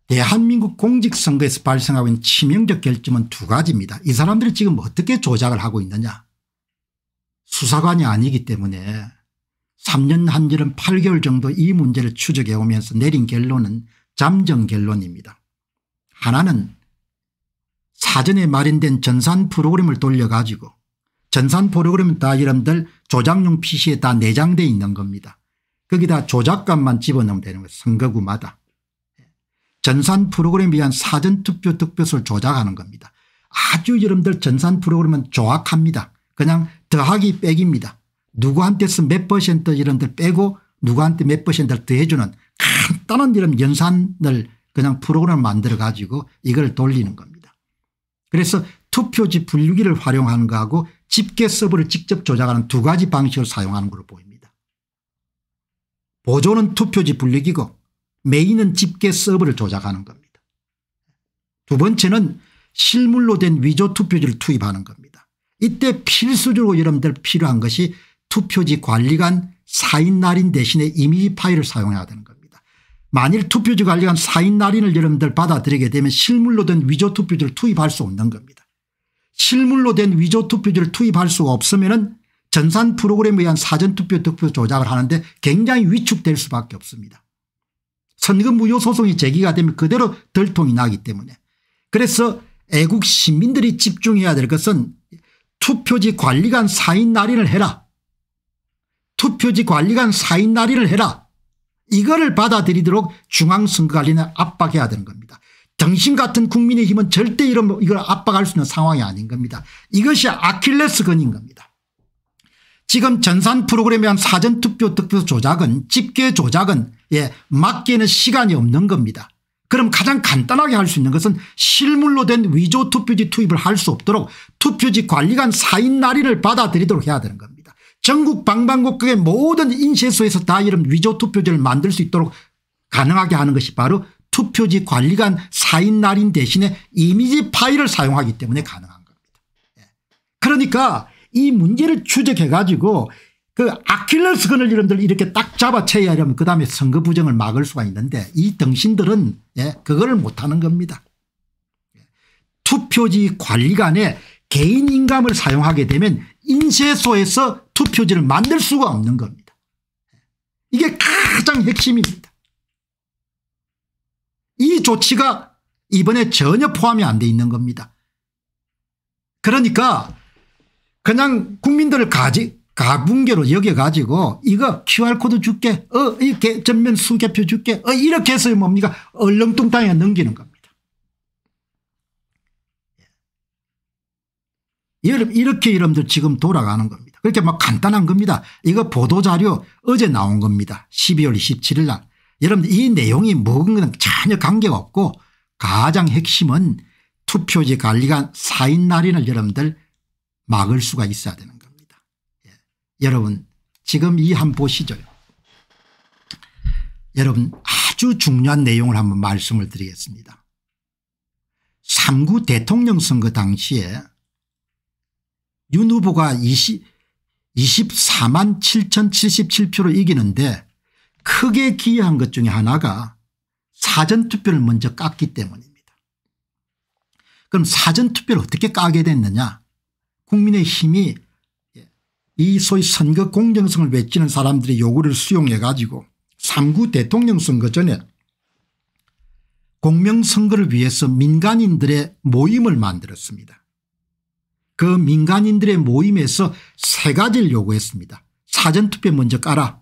대한민국 공직선거에서 발생하고 있는 치명적 결점은 두 가지입니다. 이 사람들이 지금 어떻게 조작을 하고 있느냐 수사관이 아니기 때문에 3년 한지는 8개월 정도 이 문제를 추적해 오면서 내린 결론은 잠정 결론입니다. 하나는 사전에 마련된 전산 프로그램을 돌려가지고 전산 프로그램 은다 이름들 조작용 PC에 다내장되어 있는 겁니다. 거기다 조작감만 집어넣으면 되는 거예요. 선거구마다. 전산 프로그램에 의한 사전투표 득표수를 조작하는 겁니다. 아주 여러분들 전산 프로그램은 조악합니다. 그냥 더하기 빼기입니다. 누구한테서 몇 퍼센트 이런들 빼고 누구한테 몇 퍼센트를 더해주는 간단한 이런 연산을 그냥 프로그램 만들어 가지고 이걸 돌리는 겁니다. 그래서 투표지 분류기를 활용하는 거하고 집계 서버를 직접 조작하는 두 가지 방식을 사용하는 걸로 보입니다. 보조는 투표지 분리기고 메인은 집계 서버를 조작하는 겁니다. 두 번째는 실물로 된 위조 투표지를 투입하는 겁니다. 이때 필수적으로 여러분들 필요한 것이 투표지 관리관 사인 날인 대신에 이미지 파일을 사용해야 되는 겁니다. 만일 투표지 관리관 사인 날인을 여러분들 받아들이게 되면 실물로 된 위조 투표지를 투입할 수 없는 겁니다. 실물로 된 위조 투표지를 투입할 수가 없으면 전산 프로그램에 의한 사전투표 투표 조작을 하는데 굉장히 위축될 수밖에 없습니다. 선거 무효 소송이 제기가 되면 그대로 덜통이 나기 때문에 그래서 애국 시민들이 집중해야 될 것은 투표지 관리관 사인 날인을 해라. 투표지 관리관 사인 날인을 해라. 이거를 받아들이도록 중앙선거관리는 압박해야 되는 겁니다. 당신 같은 국민의힘은 절대 이런 이걸 압박할 수 있는 상황이 아닌 겁니다. 이것이 아킬레스건인 겁니다. 지금 전산 프로그램에 한 사전투표 득표 조작은 집계 조작은 예 막기에는 시간이 없는 겁니다. 그럼 가장 간단하게 할 수 있는 것은 실물로 된 위조 투표지 투입을 할 수 없도록 투표지 관리관 사인 날인을 받아들이도록 해야 되는 겁니다. 전국 방방곡곡의 모든 인쇄소에서 다 이런 위조 투표지를 만들 수 있도록 가능하게 하는 것이 바로 투표지 관리관 사인 날인 대신에 이미지 파일을 사용하기 때문에 가능한 겁니다. 예. 그러니까 이 문제를 추적해 가지고 그 아킬레스건을 이름들 이렇게 딱 잡아채야 하면 그다음에 선거 부정을 막을 수가 있는데 이 등신들은 예, 그거를 못하는 겁니다. 예. 투표지 관리관에 개인 인감을 사용하게 되면 인쇄소에서 투표지를 만들 수가 없는 겁니다. 예. 이게 가장 핵심입니다. 이 조치가 이번에 전혀 포함이 안 돼 있는 겁니다. 그러니까 그냥 국민들을 가지 가분계로 여겨가지고 이거 QR코드 줄게 어이 전면 수개표 줄게 어 이렇게 해서 뭡니까 얼렁뚱땅에 넘기는 겁니다. 여러분 예. 이렇게 여러들 지금 돌아가는 겁니다. 그렇게 막 간단한 겁니다. 이거 보도자료 어제 나온 겁니다. 12월 27일 날 여러분 이 내용이 뭔건 전혀 관계가 없고 가장 핵심은 투표지 관리가 사인 날인을 여러분들 막을 수가 있어야 되는 겁니다. 예. 여러분 지금 이 한 보시죠. 여러분 아주 중요한 내용을 한번 말씀을 드리겠습니다. 3구 대통령 선거 당시에 윤 후보가 20, 24만 7,077표로 이기는데 크게 기여한 것 중에 하나가 사전투표를 먼저 깠기 때문입니다. 그럼 사전투표를 어떻게 까게 됐느냐 국민의 힘이 이 소위 선거 공정성을 외치는 사람들의 요구를 수용해 가지고 3구 대통령 선거 전에 공명선거를 위해서 민간인들의 모임을 만들었습니다. 그 민간인들의 모임에서 세 가지를 요구했습니다. 사전투표 먼저 깔아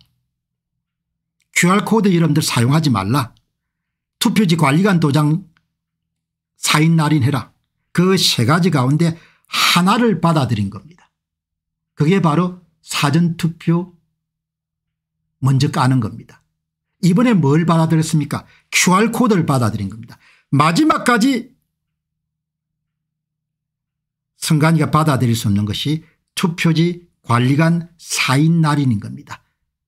QR코드 이름들 사용하지 말라. 투표지 관리관 도장 사인 날인해라. 그 세 가지 가운데 하나를 받아들인 겁니다. 그게 바로 사전투표 먼저 까는 겁니다. 이번에 뭘 받아들였습니까 QR코드를 받아들인 겁니다. 마지막까지 선관위가 받아들일 수 없는 것이 투표지 관리관 사인 날인인 겁니다.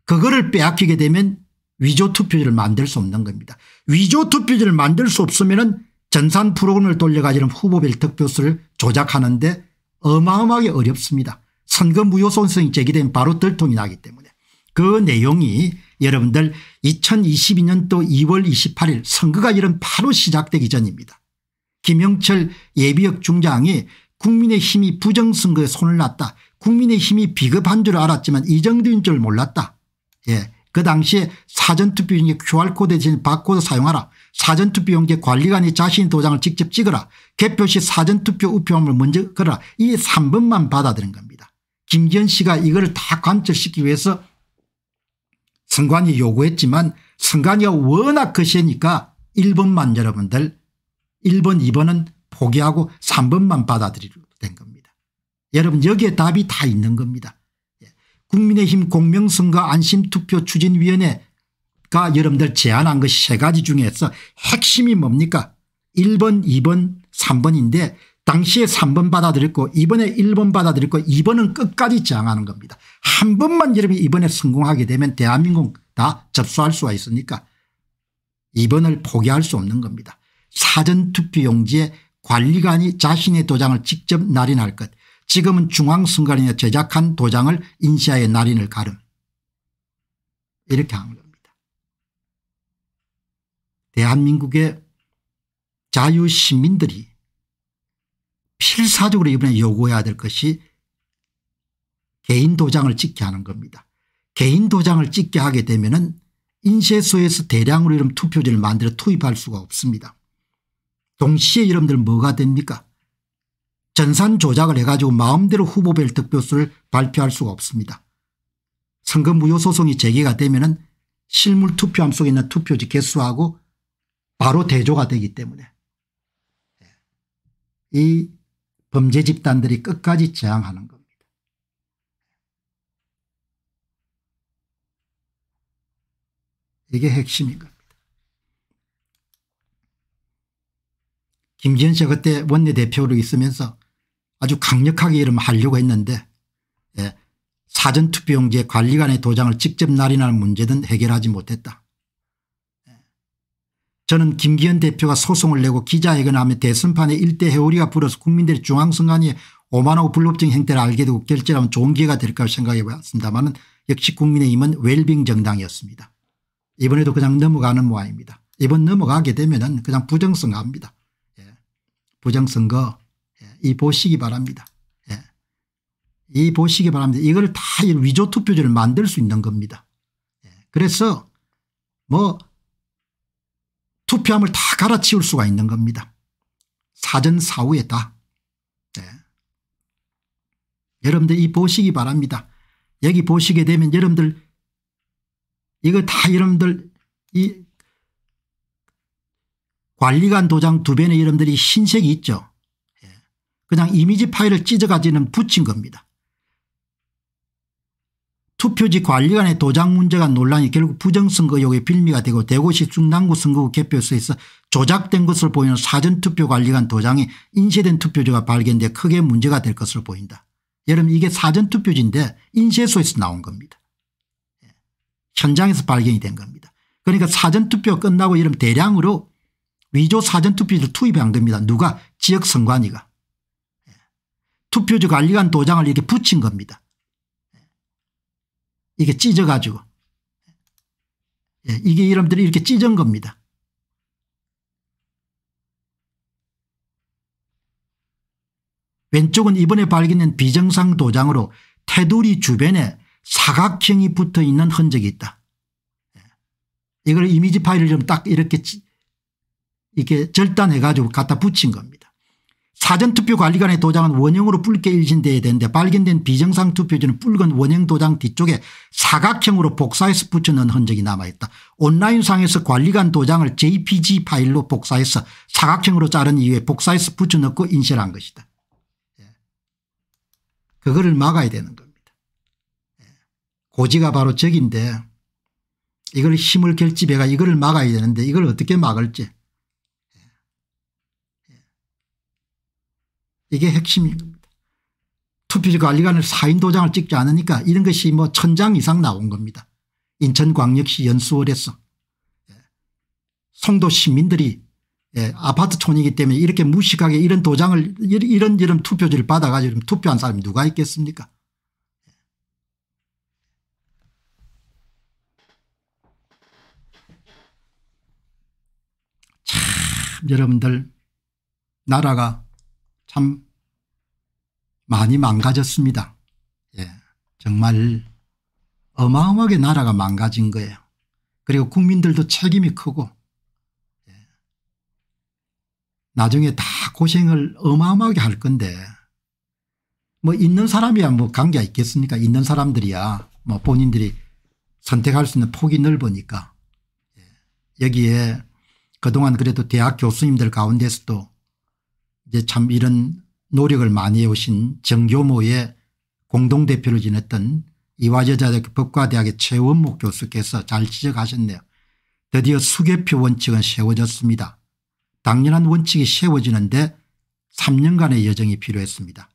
그거를 빼앗기게 되면 위조 투표지를 만들 수 없는 겁니다. 위조 투표지를 만들 수 없으면 전산 프로그램을 돌려가지는 후보별 득표수를 조작하는데 어마어마하게 어렵습니다. 선거 무효손성이 제기되면 바로 들통이 나기 때문에 그 내용이 여러분들 2022년도 2월 28일 선거가 이런 바로 시작되기 전입니다. 김영철 예비역 중장이 국민의힘이 부정선거에 손을 놨다. 국민의힘이 비겁한 줄 알았지만 이 정도인 줄 몰랐다. 예, 그 당시에 사전투표용지 QR코드 대신 바코드 사용하라. 사전투표용지 관리관이 자신의 도장을 직접 찍어라. 개표 시 사전투표 우표함을 먼저 걸어라. 이 3번만 받아들인 겁니다. 김기현 씨가 이걸 다 관철시키기 위해서 선관위 요구했지만 선관위가 워낙 거시니까 1번만 여러분들 1번 2번은 포기하고 3번만 받아들이로 된 겁니다. 여러분 여기에 답이 다 있는 겁니다. 국민의힘 공명선거 안심투표 추진위원회가 여러분들 제안한 것이 세 가지 중에서 핵심이 뭡니까 1번 2번 3번인데 당시에 3번 받아들였고 이번에 1번 받아들였고 2번은 끝까지 저항하는 겁니다. 한 번만 여러분이 이번에 성공하게 되면 대한민국 다 접수할 수가 있으니까 2번을 포기할 수 없는 겁니다. 사전투표용지에 관리관이 자신의 도장을 직접 날인할 것 지금은 중앙선관위에 제작한 도장을 인시아의 날인을 가름 이렇게 한 겁니다. 대한민국의 자유시민들이 필사적으로 이번에 요구해야 될 것이 개인 도장을 찍게 하는 겁니다. 개인 도장을 찍게 하게 되면 은 인쇄소에서 대량으로 이런 투표지를 만들어 투입할 수가 없습니다. 동시에 여러분들 뭐가 됩니까 전산 조작을 해가지고 마음대로 후보별 득표수를 발표할 수가 없습니다. 선거 무효 소송이 제기가 되면 은 실물 투표함 속에 있는 투표지 개수하고 바로 대조가 되기 때문에 예. 이 범죄 집단들이 끝까지 저항하는 겁니다. 이게 핵심인 겁니다. 김기현 씨가 그때 원내대표로 있으면서 아주 강력하게 이름 하려고 했는데 예, 사전투표용지에 관리관의 도장을 직접 날인할 문제든 해결하지 못했다. 예. 저는 김기현 대표가 소송을 내고 기자회견 하며 대선판에 일대 해오리가 불어서 국민들이 중앙선관위에 오만하고 불법적인 행태를 알게 되고 결제하면 좋은 기회가 될까 생각해 봤습니다만 역시 국민의힘은 웰빙 정당이었습니다. 이번에도 그냥 넘어가는 모양입니다. 이번 넘어가게 되면 그냥 부정선거합니다. 예. 부정선거 이 보시기 바랍니다. 예. 이 보시기 바랍니다. 이걸 다 위조 투표지를 만들 수 있는 겁니다. 예. 그래서 뭐 투표함을 다 갈아치울 수가 있는 겁니다. 사전 사후에 다. 예. 여러분들 이 보시기 바랍니다. 여기 보시게 되면 여러분들 이거 다 여러분들 이 관리관 도장 두 변에 여러분들이 흰색이 있죠. 그냥 이미지 파일을 찢어가지는 붙인 겁니다. 투표지 관리관의 도장 문제가 논란이 결국 부정선거 의혹의 빌미가 되고 대구시 중랑구 선거구 개표소에서 조작된 것을 보이는 사전투표 관리관 도장이 인쇄된 투표지가 발견돼 크게 문제가 될 것으로 보인다. 여러분 이게 사전투표지인데 인쇄소에서 나온 겁니다. 예. 현장에서 발견이 된 겁니다. 그러니까 사전투표 끝나고 이런 대량으로 위조 사전투표지를 투입한 겁니다. 누가? 지역선관위가. 투표지 관리관 도장을 이렇게 붙인 겁니다. 이게 찢어가지고 예, 이게 이름들이 이렇게 찢은 겁니다. 왼쪽은 이번에 발견된 비정상 도장으로 테두리 주변에 사각형이 붙어 있는 흔적이 있다. 예, 이걸 이미지 파일을 좀 딱 이렇게 이렇게 절단해 가지고 갖다 붙인 겁니다. 사전투표관리관의 도장은 원형으로 붉게 일진돼야 되는데 발견된 비정상 투표지는 붉은 원형 도장 뒤쪽에 사각형으로 복사해서 붙여놓은 흔적이 남아있다. 온라인상에서 관리관 도장을 jpg 파일로 복사해서 사각형으로 자른 이후에 복사해서 붙여넣고 인쇄한 것이다. 예. 그거를 막아야 되는 겁니다. 예. 고지가 바로 적인데 이걸 힘을 결집해가 이거를 막아야 되는데 이걸 어떻게 막을지 이게 핵심입니다. 투표관리관을 지 사인 도장을 찍지 않으니까 이런 것이 뭐 천장 이상 나온 겁니다. 인천광역시 연수원에서 예. 송도 시민들이 예, 아파트촌이기 때문에 이렇게 무식하게 이런 도장을 이런 이런 투표지를 받아가지고 투표한 사람이 누가 있겠습니까 예. 참 여러분들 나라가 참 많이 망가졌습니다. 예, 정말 어마어마하게 나라가 망가진 거예요. 그리고 국민들도 책임이 크고 예, 나중에 다 고생을 어마어마하게 할 건데 뭐 있는 사람이야 뭐관계 있겠습니까 있는 사람들이야 뭐 본인들이 선택할 수 있는 폭이 넓으니까 예, 여기에 그동안 그래도 대학 교수님들 가운데서도 이제 참 이런 노력을 많이 해오신 정교모의 공동대표를 지냈던 이화여자대학교 법과대학의 최원목 교수께서 잘 지적하셨네요. 드디어 수개표 원칙은 세워졌습니다. 당연한 원칙이 세워지는데 3년간의 여정이 필요했습니다.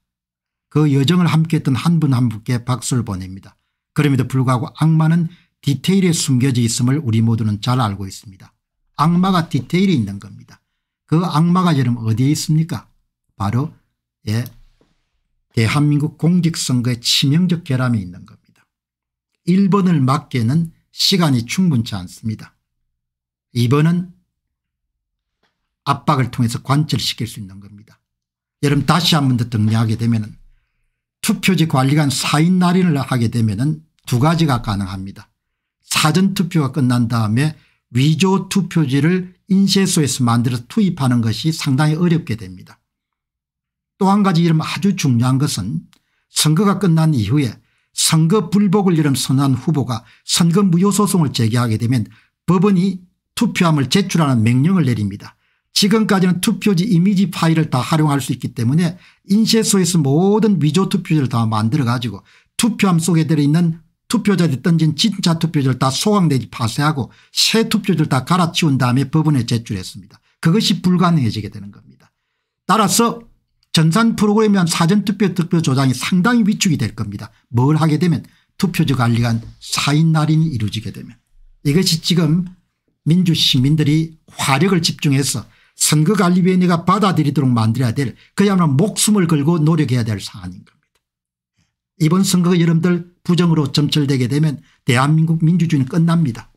그 여정을 함께했던 한 분한 한 분께 박수를 보냅니다. 그럼에도 불구하고 악마는 디테일에 숨겨져 있음을 우리 모두는 잘 알고 있습니다. 악마가 디테일이 있는 겁니다. 그 악마가 지금 어디에 있습니까? 바로 예, 대한민국 공직선거의 치명적 결함이 있는 겁니다. 1번을 막기에는 시간이 충분치 않습니다. 2번은 압박을 통해서 관철시킬 수 있는 겁니다. 여러분 다시 한 번 더등리하게 되면 투표지 관리관 사인 날인을 하게 되면 두 가지가 가능합니다. 사전투표가 끝난 다음에 위조 투표지를 인쇄소에서 만들어 투입하는 것이 상당히 어렵게 됩니다. 또 한 가지 이름 아주 중요한 것은 선거가 끝난 이후에 선거 불복을 이름 선언한 후보가 선거 무효소송을 제기하게 되면 법원이 투표함을 제출하는 명령을 내립니다. 지금까지는 투표지 이미지 파일을 다 활용할 수 있기 때문에 인쇄소에서 모든 위조 투표지를 다 만들어 가지고 투표함 속에 들어있는 투표자들이 던진 진짜 투표자를 다 소각 내지 파쇄하고 새 투표자를 다 갈아치운 다음에 법원에 제출했습니다. 그것이 불가능해지게 되는 겁니다. 따라서 전산 프로그램에 한 사전투표 투표 조장이 상당히 위축이 될 겁니다. 뭘 하게 되면 투표지 관리관 사인 날인이 이루어지게 되면 이것이 지금 민주 시민들이 화력을 집중해서 선거관리위원회가 받아들이도록 만들어야 될 그야말로 목숨을 걸고 노력해야 될 사안인 겁니다. 이번 선거가 여러분들 부정으로 점철되게 되면 대한민국 민주주의는 끝납니다.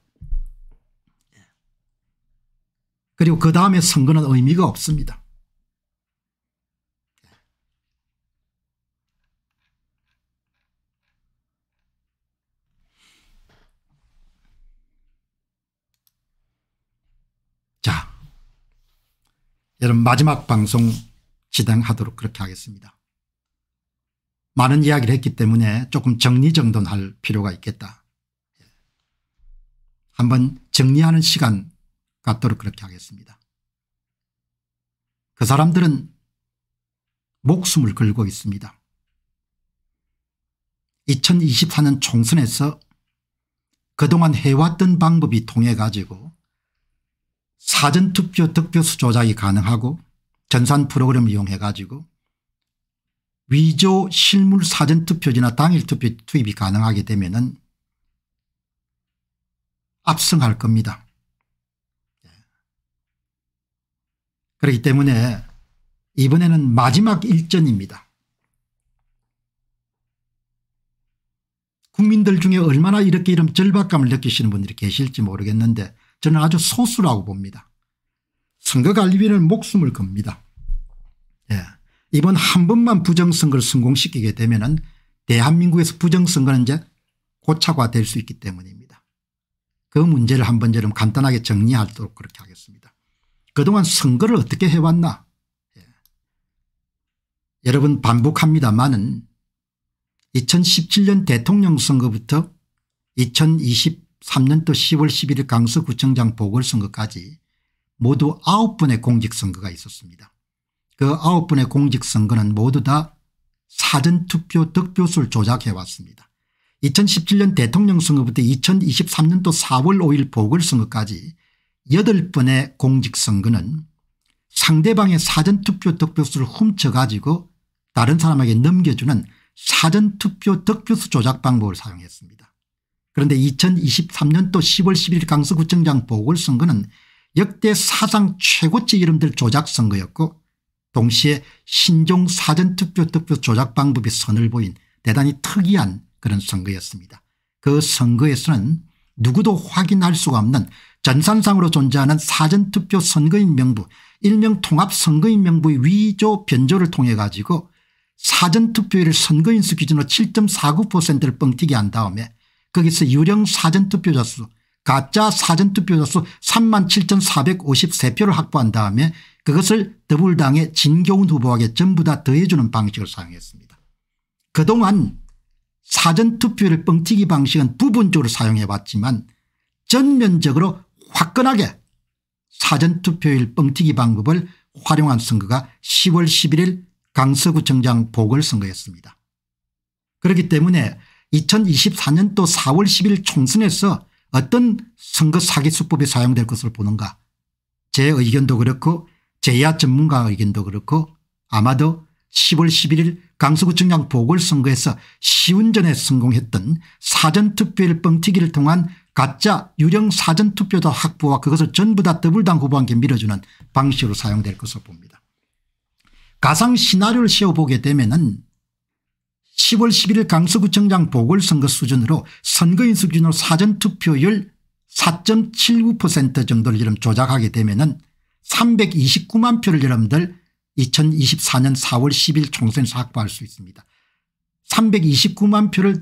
그리고 그 다음에 선거는 의미가 없습니다. 자, 여러분 마지막 방송 진행하도록 그렇게 하겠습니다. 많은 이야기를 했기 때문에 조금 정리정돈할 필요가 있겠다. 예. 한번 정리하는 시간 갖도록 그렇게 하겠습니다. 그 사람들은 목숨을 걸고 있습니다. 2024년 총선에서 그동안 해왔던 방법이 통해 가지고 사전투표 득표수 조작이 가능하고 전산 프로그램을 이용해 가지고 위조 실물 사전투표지나 당일투표 투입이 가능하게 되면 은 압승할 겁니다. 예. 그렇기 때문에 이번에는 마지막 일전입니다. 국민들 중에 얼마나 이렇게 이런 절박감을 느끼시는 분들이 계실지 모르겠는데 저는 아주 소수라고 봅니다. 선거관리비는 목숨을 겁니다. 예. 이번 한 번만 부정선거를 성공시키게 되면 은 대한민국에서 부정선거는 이제 고착화될 수 있기 때문입니다. 그 문제를 한번 저는 간단하게 정리하도록 그렇게 하겠습니다. 그동안 선거를 어떻게 해왔나 예. 여러분 반복합니다만은 2017년 대통령 선거부터 2023년도 10월 11일 강서구청장 보궐선거까지 모두 9번의 공직선거가 있었습니다. 그 아홉 분의 공직선거는 모두 다 사전투표 득표수를 조작해 왔습니다. 2017년 대통령 선거부터 2023년도 4월 5일 보궐선거까지 8번의 공직선거는 상대방의 사전투표 득표수를 훔쳐가지고 다른 사람에게 넘겨주는 사전투표 득표수 조작 방법을 사용했습니다. 그런데 2023년도 10월 11일 강서구청장 보궐선거는 역대 사상 최고치 이름들 조작선거였고 동시에 신종 사전투표 투표 조작 방법이 선을 보인 대단히 특이한 그런 선거였습니다. 그 선거에서는 누구도 확인할 수가 없는 전산상으로 존재하는 사전투표 선거인 명부 일명 통합선거인 명부의 위조 변조를 통해 가지고 사전투표율 선거인수 기준으로 7.49%를 뻥튀기 한 다음에 거기서 유령 사전투표자 수 가짜 사전투표자 수 37,453표를 확보한 다음에 그것을 더불당의 진교훈 후보에게 전부 다 더해주는 방식을 사용했습니다. 그동안 사전투표를 뻥튀기 방식은 부분적으로 사용해봤지만 전면적으로 화끈하게 사전투표일 뻥튀기 방법을 활용한 선거가 10월 11일 강서구청장 보궐선거였습니다. 그렇기 때문에 2024년도 4월 10일 총선에서 어떤 선거 사기 수법이 사용될 것을 보는가 제 의견도 그렇고 제야 전문가 의견도 그렇고 아마도 10월 11일 강서구청장 보궐선거에서 시운전에 성공했던 사전투표일 뻥튀기를 통한 가짜 유령 사전투표도 확보와 그것을 전부 다 더블당 후보한테 밀어주는 방식으로 사용될 것으로 봅니다. 가상 시나리오를 세워보게 되면 은 10월 11일 강서구청장 보궐선거 수준으로 선거인 수준으로 사전투표율 4.79% 정도를 조작하게 되면 은 329만 표를 여러분들 2024년 4월 10일 총선에서 확보할 수 있습니다. 329만 표를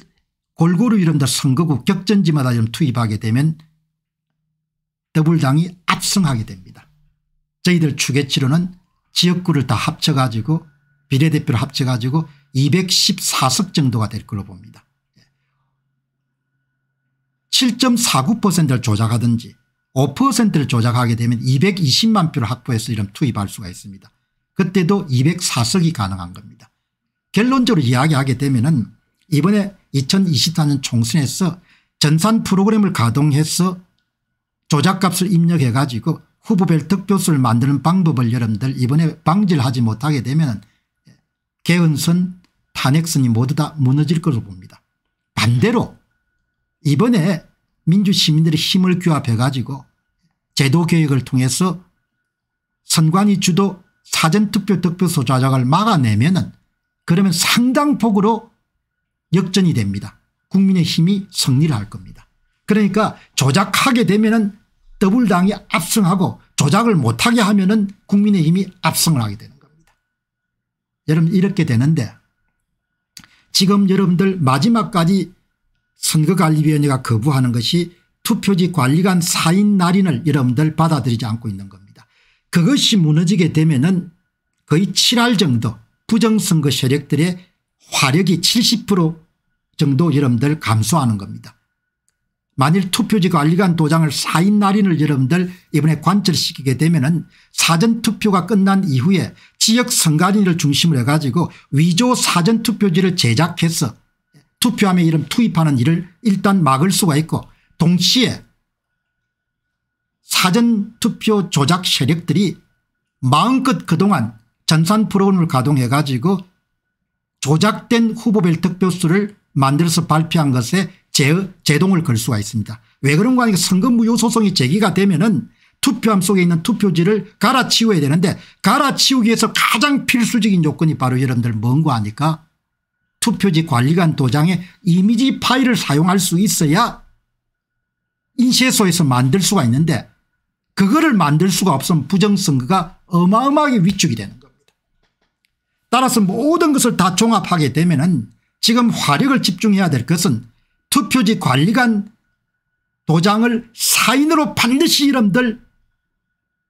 골고루 여러분들 선거구 격전지마다 좀 투입하게 되면 더블당이 압승하게 됩니다. 저희들 추계치로는 지역구를 다 합쳐가지고 비례대표를 합쳐가지고 214석 정도가 될 걸로 봅니다. 7.49%를 예. 조작하든지 5%를 조작하게 되면 220만 표를 확보해서 이런 투입할 수가 있습니다. 그때도 204석이 가능한 겁니다. 결론적으로 이야기하게 되면 은 이번에 2024년 총선에서 전산 프로그램을 가동해서 조작값을 입력해 가지고 후보별 득표수를 만드는 방법을 여러분들 이번에 방지를 하지 못하게 되면 개헌선 탄핵선이 모두 다 무너질 것으로 봅니다. 반대로 이번에 민주시민들의 힘을 규합해 가지고 제도 개혁을 통해서 선관위 주도 사전투표 득표소 조작을 막아내면 은 그러면 상당폭으로 역전이 됩니다. 국민의 힘이 승리를 할 겁니다. 그러니까 조작하게 되면 은더블당이 압승하고 조작을 못하게 하면 은 국민의 힘이 압승을 하게 되는 겁니다. 여러분 이렇게 되는데 지금 여러분들 마지막까지 선거관리위원회가 거부하는 것이 투표지 관리관 사인 날인을 여러분들 받아들이지 않고 있는 겁니다. 그것이 무너지게 되면은 거의 7할 정도 부정선거 세력들의 화력이 70% 정도 여러분들 감소하는 겁니다. 만일 투표지 관리관 도장을 사인 날인을 여러분들 이번에 관철시키게 되면은 사전투표가 끝난 이후에 지역 선관위를 중심으로 해가지고 위조 사전투표지를 제작해서 투표함에 이름 투입하는 일을 일단 막을 수가 있고 동시에 사전투표 조작 세력들이 마음껏 그동안 전산 프로그램을 가동해 가지고 조작된 후보별 득표수를 만들어서 발표한 것에 제, 제동을 걸 수가 있습니다. 왜 그런가 하니까 선거무효 소송이 제기가 되면 은 투표함 속에 있는 투표지를 갈아치워야 되는데 갈아치우기 위해서 가장 필수적인 요건이 바로 여러분들 뭔가 하니까 투표지 관리관 도장에 이미지 파일을 사용할 수 있어야 인쇄소에서 만들 수가 있는데 그거를 만들 수가 없으면 부정선거가 어마어마하게 위축이 되는 겁니다. 따라서 모든 것을 다 종합하게 되면 은 지금 화력을 집중해야 될 것은 투표지 관리관 도장을 사인으로 반드시 이름들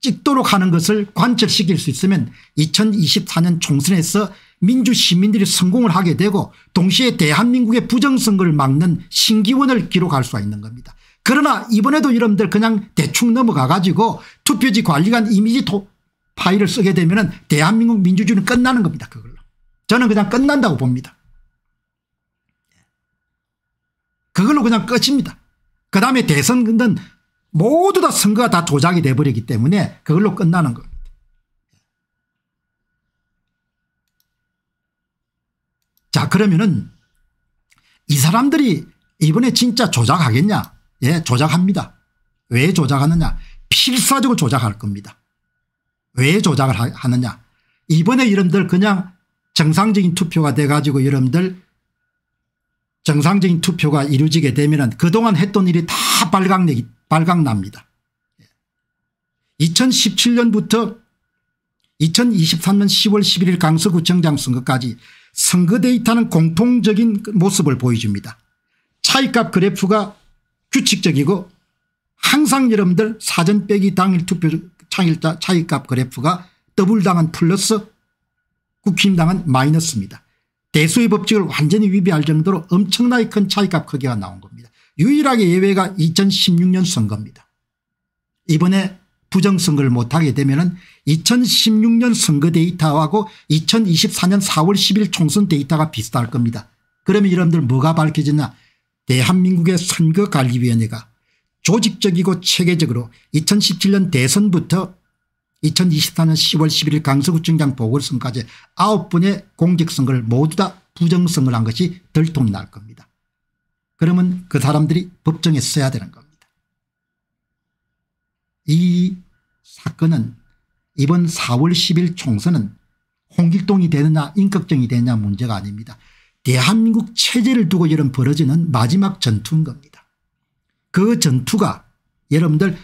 찍도록 하는 것을 관철시킬 수 있으면 2024년 총선에서 민주 시민들이 성공을 하게 되고 동시에 대한민국의 부정선거를 막는 신기원을 기록할 수가 있는 겁니다. 그러나 이번에도 여러분들 그냥 대충 넘어가 가지고 투표지 관리관 이미지 토, 파일을 쓰게 되면 대한민국 민주주의는 끝나는 겁니다. 그걸로. 저는 그냥 끝난다고 봅니다. 그걸로 그냥 끝입니다. 그 다음에 대선 근데 모두 다 선거가 다 조작이 돼버리기 때문에 그걸로 끝나는 겁니다. 자 그러면은 이 사람들이 이번에 진짜 조작하겠냐 예, 조작합니다. 왜 조작하느냐. 필사적으로 조작할 겁니다. 왜 조작을 하느냐. 이번에 여러분들 그냥 정상적인 투표가 돼가지고 여러분들 정상적인 투표가 이루어지게 되면 그동안 했던 일이 다 발각내기, 발각납니다. 2017년부터 2023년 10월 11일 강서구청장 선거까지 선거 데이터는 공통적인 모습을 보여줍니다. 차이값 그래프가 규칙적이고 항상 여러분들 사전 빼기 당일 투표 창일자 차익값 그래프가 더블당은 플러스 국힘당은 마이너스입니다. 대수의 법칙을 완전히 위배할 정도로 엄청나게 큰 차이값 크기가 나온 겁니다. 유일하게 예외가 2016년 선거입니다. 이번에 부정선거를 못하게 되면 2016년 선거 데이터하고 2024년 4월 10일 총선 데이터가 비슷할 겁니다. 그러면 여러분들 뭐가 밝혀지냐 대한민국의 선거관리위원회가 조직적이고 체계적으로 2017년 대선부터 2024년 10월 11일 강서구청장 보궐선까지 9분의 공직선거를 모두 다 부정선거를 한 것이 들통날 겁니다. 그러면 그 사람들이 법정에 써야 되는 겁니다. 이 사건은 이번 4월 10일 총선은 홍길동이 되느냐 인격정이 되느냐 문제가 아닙니다. 대한국 민 체제를 두고 여러 벌어지는 마지막 전투인 겁니다. 그 전투가 여러분들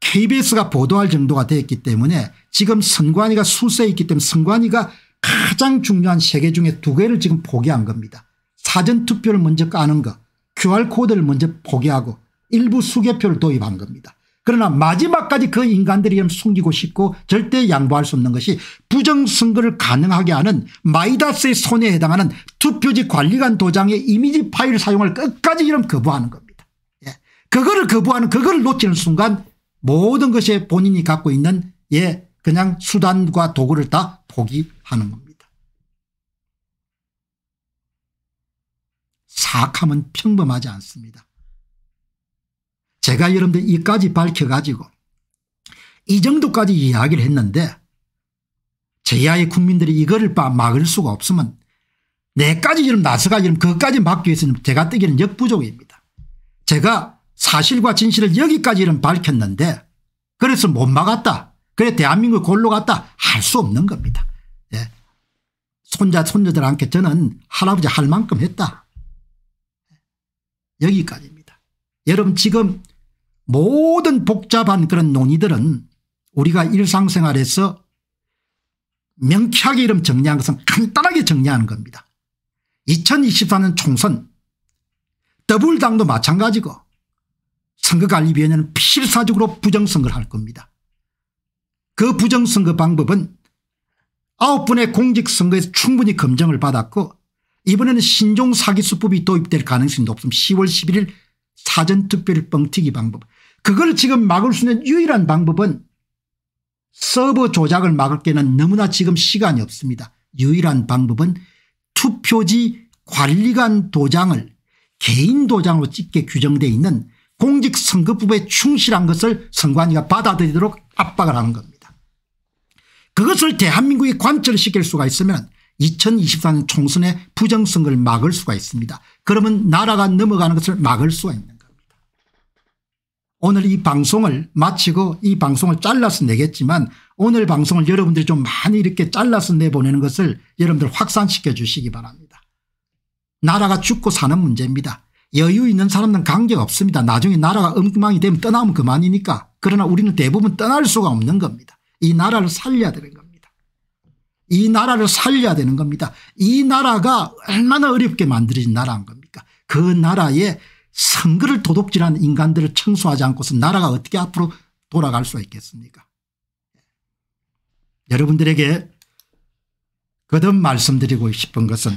KBS가 보도할 정도가 되었기 때문에 지금 선관위가 수세에 있기 때문에 선관위가 가장 중요한 세개 중에 두 개를 지금 포기한 겁니다. 사전투표를 먼저 까는 거 QR코드를 먼저 포기하고 일부 수개표를 도입한 겁니다. 그러나 마지막까지 그 인간들이 숨기고 싶고 절대 양보할 수 없는 것이 부정선거를 가능하게 하는 마이다스의 손에 해당하는 투표지 관리관 도장의 이미지 파일 사용을 끝까지 이런 거부하는 겁니다. 예. 그거를 거부하는 그거를 놓치는 순간 모든 것에 본인이 갖고 있는 예 그냥 수단과 도구를 다 포기하는 겁니다. 사악함은 평범하지 않습니다. 제가 여러분들 이까지 밝혀가지고 이 정도까지 이야기를 했는데 제야의 국민들이 이거를 막을 수가 없으면 내까지 지금 나서가 지금 그까지 막기 위해서는 제가 뜨기는 역부족입니다. 제가 사실과 진실을 여기까지 는 밝혔는데 그래서 못 막았다. 그래 대한민국 골로 갔다 할 수 없는 겁니다. 예. 손자 손녀들한테 저는 할아버지 할 만큼 했다. 여기까지입니다. 여러분 지금 모든 복잡한 그런 논의들은 우리가 일상생활에서 명쾌하게 이름 정리한 것은 간단하게 정리하는 겁니다. 2024년 총선 더블당도 마찬가지고 선거관리위원회는 필사적으로 부정선거를 할 겁니다. 그 부정선거 방법은 아홉 분의 공직선거에서 충분히 검증을 받았고 이번에는 신종 사기 수법이 도입될 가능성이 높습니다. 10월 11일 사전투표를 뻥튀기 방법 그걸 지금 막을 수 있는 유일한 방법은 서버 조작을 막을 때는 너무나 지금 시간이 없습니다. 유일한 방법은 투표지 관리관 도장을 개인 도장으로 찍게 규정되어 있는 공직선거법에 충실한 것을 선관위가 받아들이도록 압박을 하는 겁니다. 그것을 대한민국이 관철시킬 수가 있으면 2024년 총선의 부정선거를 막을 수가 있습니다. 그러면 나라가 넘어가는 것을 막을 수가 있는 오늘 이 방송을 마치고 이 방송을 잘라서 내겠지만 오늘 방송을 여러분들이 좀 많이 이렇게 잘라서 내보내는 것을 여러분들 확산시켜 주시기 바랍니다. 나라가 죽고 사는 문제입니다. 여유 있는 사람들은 관계가 없습니다. 나중에 나라가 엉망이 되면 떠나면 그만이니까. 그러나 우리는 대부분 떠날 수가 없는 겁니다. 이 나라를 살려야 되는 겁니다. 이 나라를 살려야 되는 겁니다. 이 나라가 얼마나 어렵게 만들어진 나라인 겁니까. 그 나라에 선거를 도둑질한 인간들을 청소하지 않고서 나라가 어떻게 앞으로 돌아갈 수가 있겠습니까 여러분들에게 거듭 말씀드리고 싶은 것은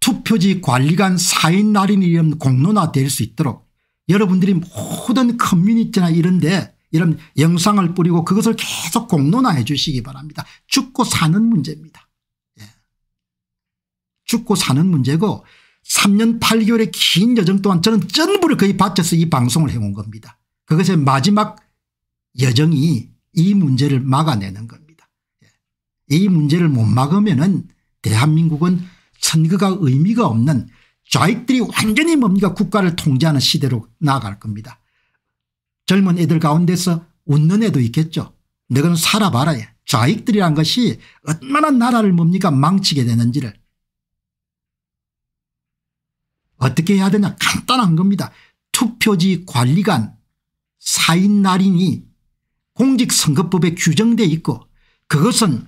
투표지 관리관 사인 날인 이런 공론화될 수 있도록 여러분들이 모든 커뮤니티나 이런데 이런 영상을 뿌리고 그것을 계속 공론화해 주시기 바랍니다. 죽고 사는 문제입니다. 예. 죽고 사는 문제고 3년 8개월의 긴 여정 동안 저는 전부를 거의 바쳐서 이 방송을 해온 겁니다. 그것의 마지막 여정이 이 문제를 막아내는 겁니다. 예. 이 문제를 못 막으면 은 대한민국은 선거가 의미가 없는 좌익들이 완전히 뭡니까 국가를 통제하는 시대로 나아갈 겁니다. 젊은 애들 가운데서 웃는 애도 있겠죠. 너는 살아봐라. 예. 좌익들이란 것이 얼마나 나라를 뭡니까 망치게 되는지를 어떻게 해야 되냐 간단한 겁니다. 투표지 관리관 사인 날인이 공직선거법에 규정돼 있고 그것은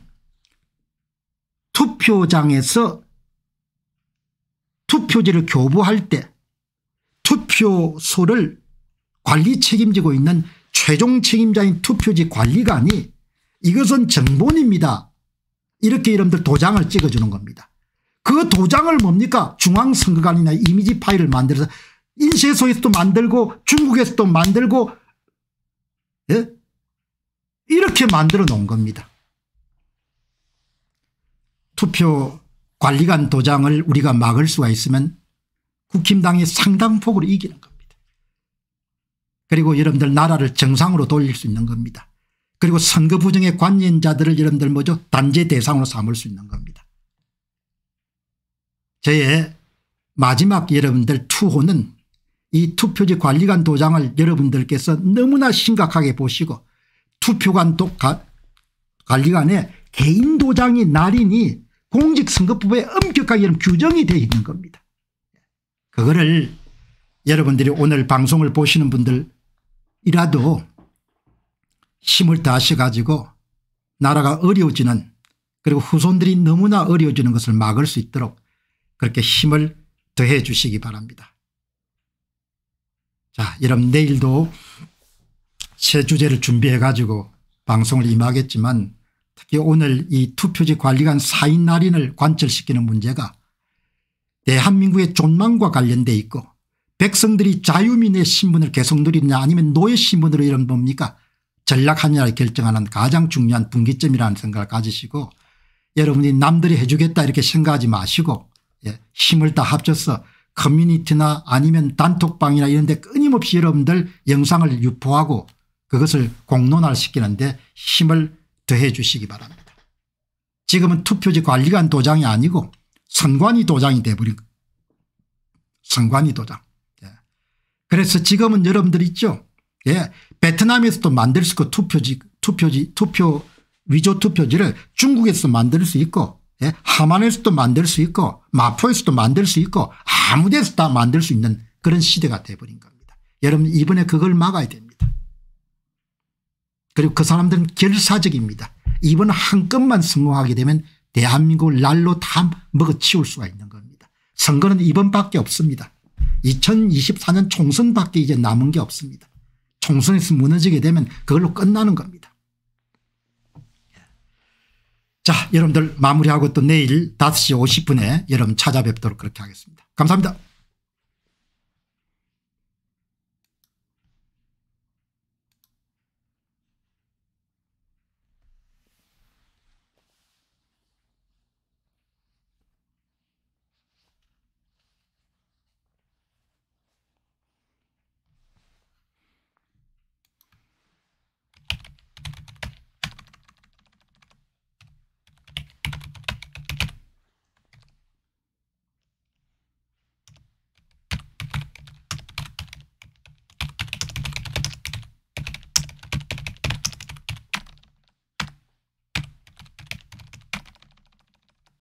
투표장에서 투표지를 교부할 때 투표소를 관리 책임지고 있는 최종 책임자인 투표지 관리관이 이것은 정본입니다. 이렇게 여러분들 도장을 찍어주는 겁니다. 그 도장을 뭡니까 중앙선거관이나 이미지 파일을 만들어서 인쇄소에서도 만들고 중국에서도 만들고 예? 이렇게 만들어 놓은 겁니다. 투표 관리관 도장을 우리가 막을 수가 있으면 국힘당이 상당폭으로 이기는 겁니다. 그리고 여러분들 나라를 정상으로 돌릴 수 있는 겁니다. 그리고 선거 부정의 관련자들을 여러분들 뭐죠 단죄 대상으로 삼을 수 있는 겁니다. 저의 마지막 여러분들 투호는 이 투표지 관리관 도장을 여러분들께서 너무나 심각하게 보시고 투표관 독가, 관리관의 개인 도장이 날이니 공직선거법에 엄격하게 규정이 되어 있는 겁니다. 그거를 여러분들이 오늘 방송을 보시는 분들이라도 힘을 다시 가지고 나라가 어려워지는 그리고 후손들이 너무나 어려워지는 것을 막을 수 있도록 그렇게 힘을 더해 주시기 바랍니다. 자 여러분 내일도 새 주제를 준비해 가지고 방송을 임하겠지만 특히 오늘 이 투표지 관리관 사인 날인을 관철시키는 문제가 대한민국의 존망과 관련돼 있고 백성들이 자유민의 신분을 계속 누리느냐 아니면 노예 신분으로 이런 뭡니까 전락하느냐를 결정하는 가장 중요한 분기점이라는 생각을 가지시고 여러분이 남들이 해주겠다 이렇게 생각하지 마시고 예, 힘을 다 합쳐서 커뮤니티나 아니면 단톡방이나 이런 데 끊임없이 여러분들 영상을 유포하고 그것을 공론화를 시키는데 힘을 더해 주시기 바랍니다. 지금은 투표지 관리관 도장이 아니고 선관위 도장이 돼버린 선관위 도장. 예. 그래서 지금은 여러분들 있죠. 예. 베트남에서도 만들 수 있고 투표지 투표지 투표 위조 투표지를 중국에서 만들 수 있고 예? 하만에서도 만들 수 있고 마포에서도 만들 수 있고 아무 데서 다 만들 수 있는 그런 시대가 돼버린 겁니다. 여러분 이번에 그걸 막아야 됩니다. 그리고 그 사람들은 결사적입니다. 이번 한 건만 성공하게 되면 대한민국을 날로 다 먹어치울 수가 있는 겁니다. 선거는 이번밖에 없습니다. 2024년 총선밖에 이제 남은 게 없습니다. 총선에서 무너지게 되면 그걸로 끝나는 겁니다. 자 여러분들 마무리하고 또 내일 5시 50분에 여러분 찾아뵙도록 그렇게 하겠습니다. 감사합니다.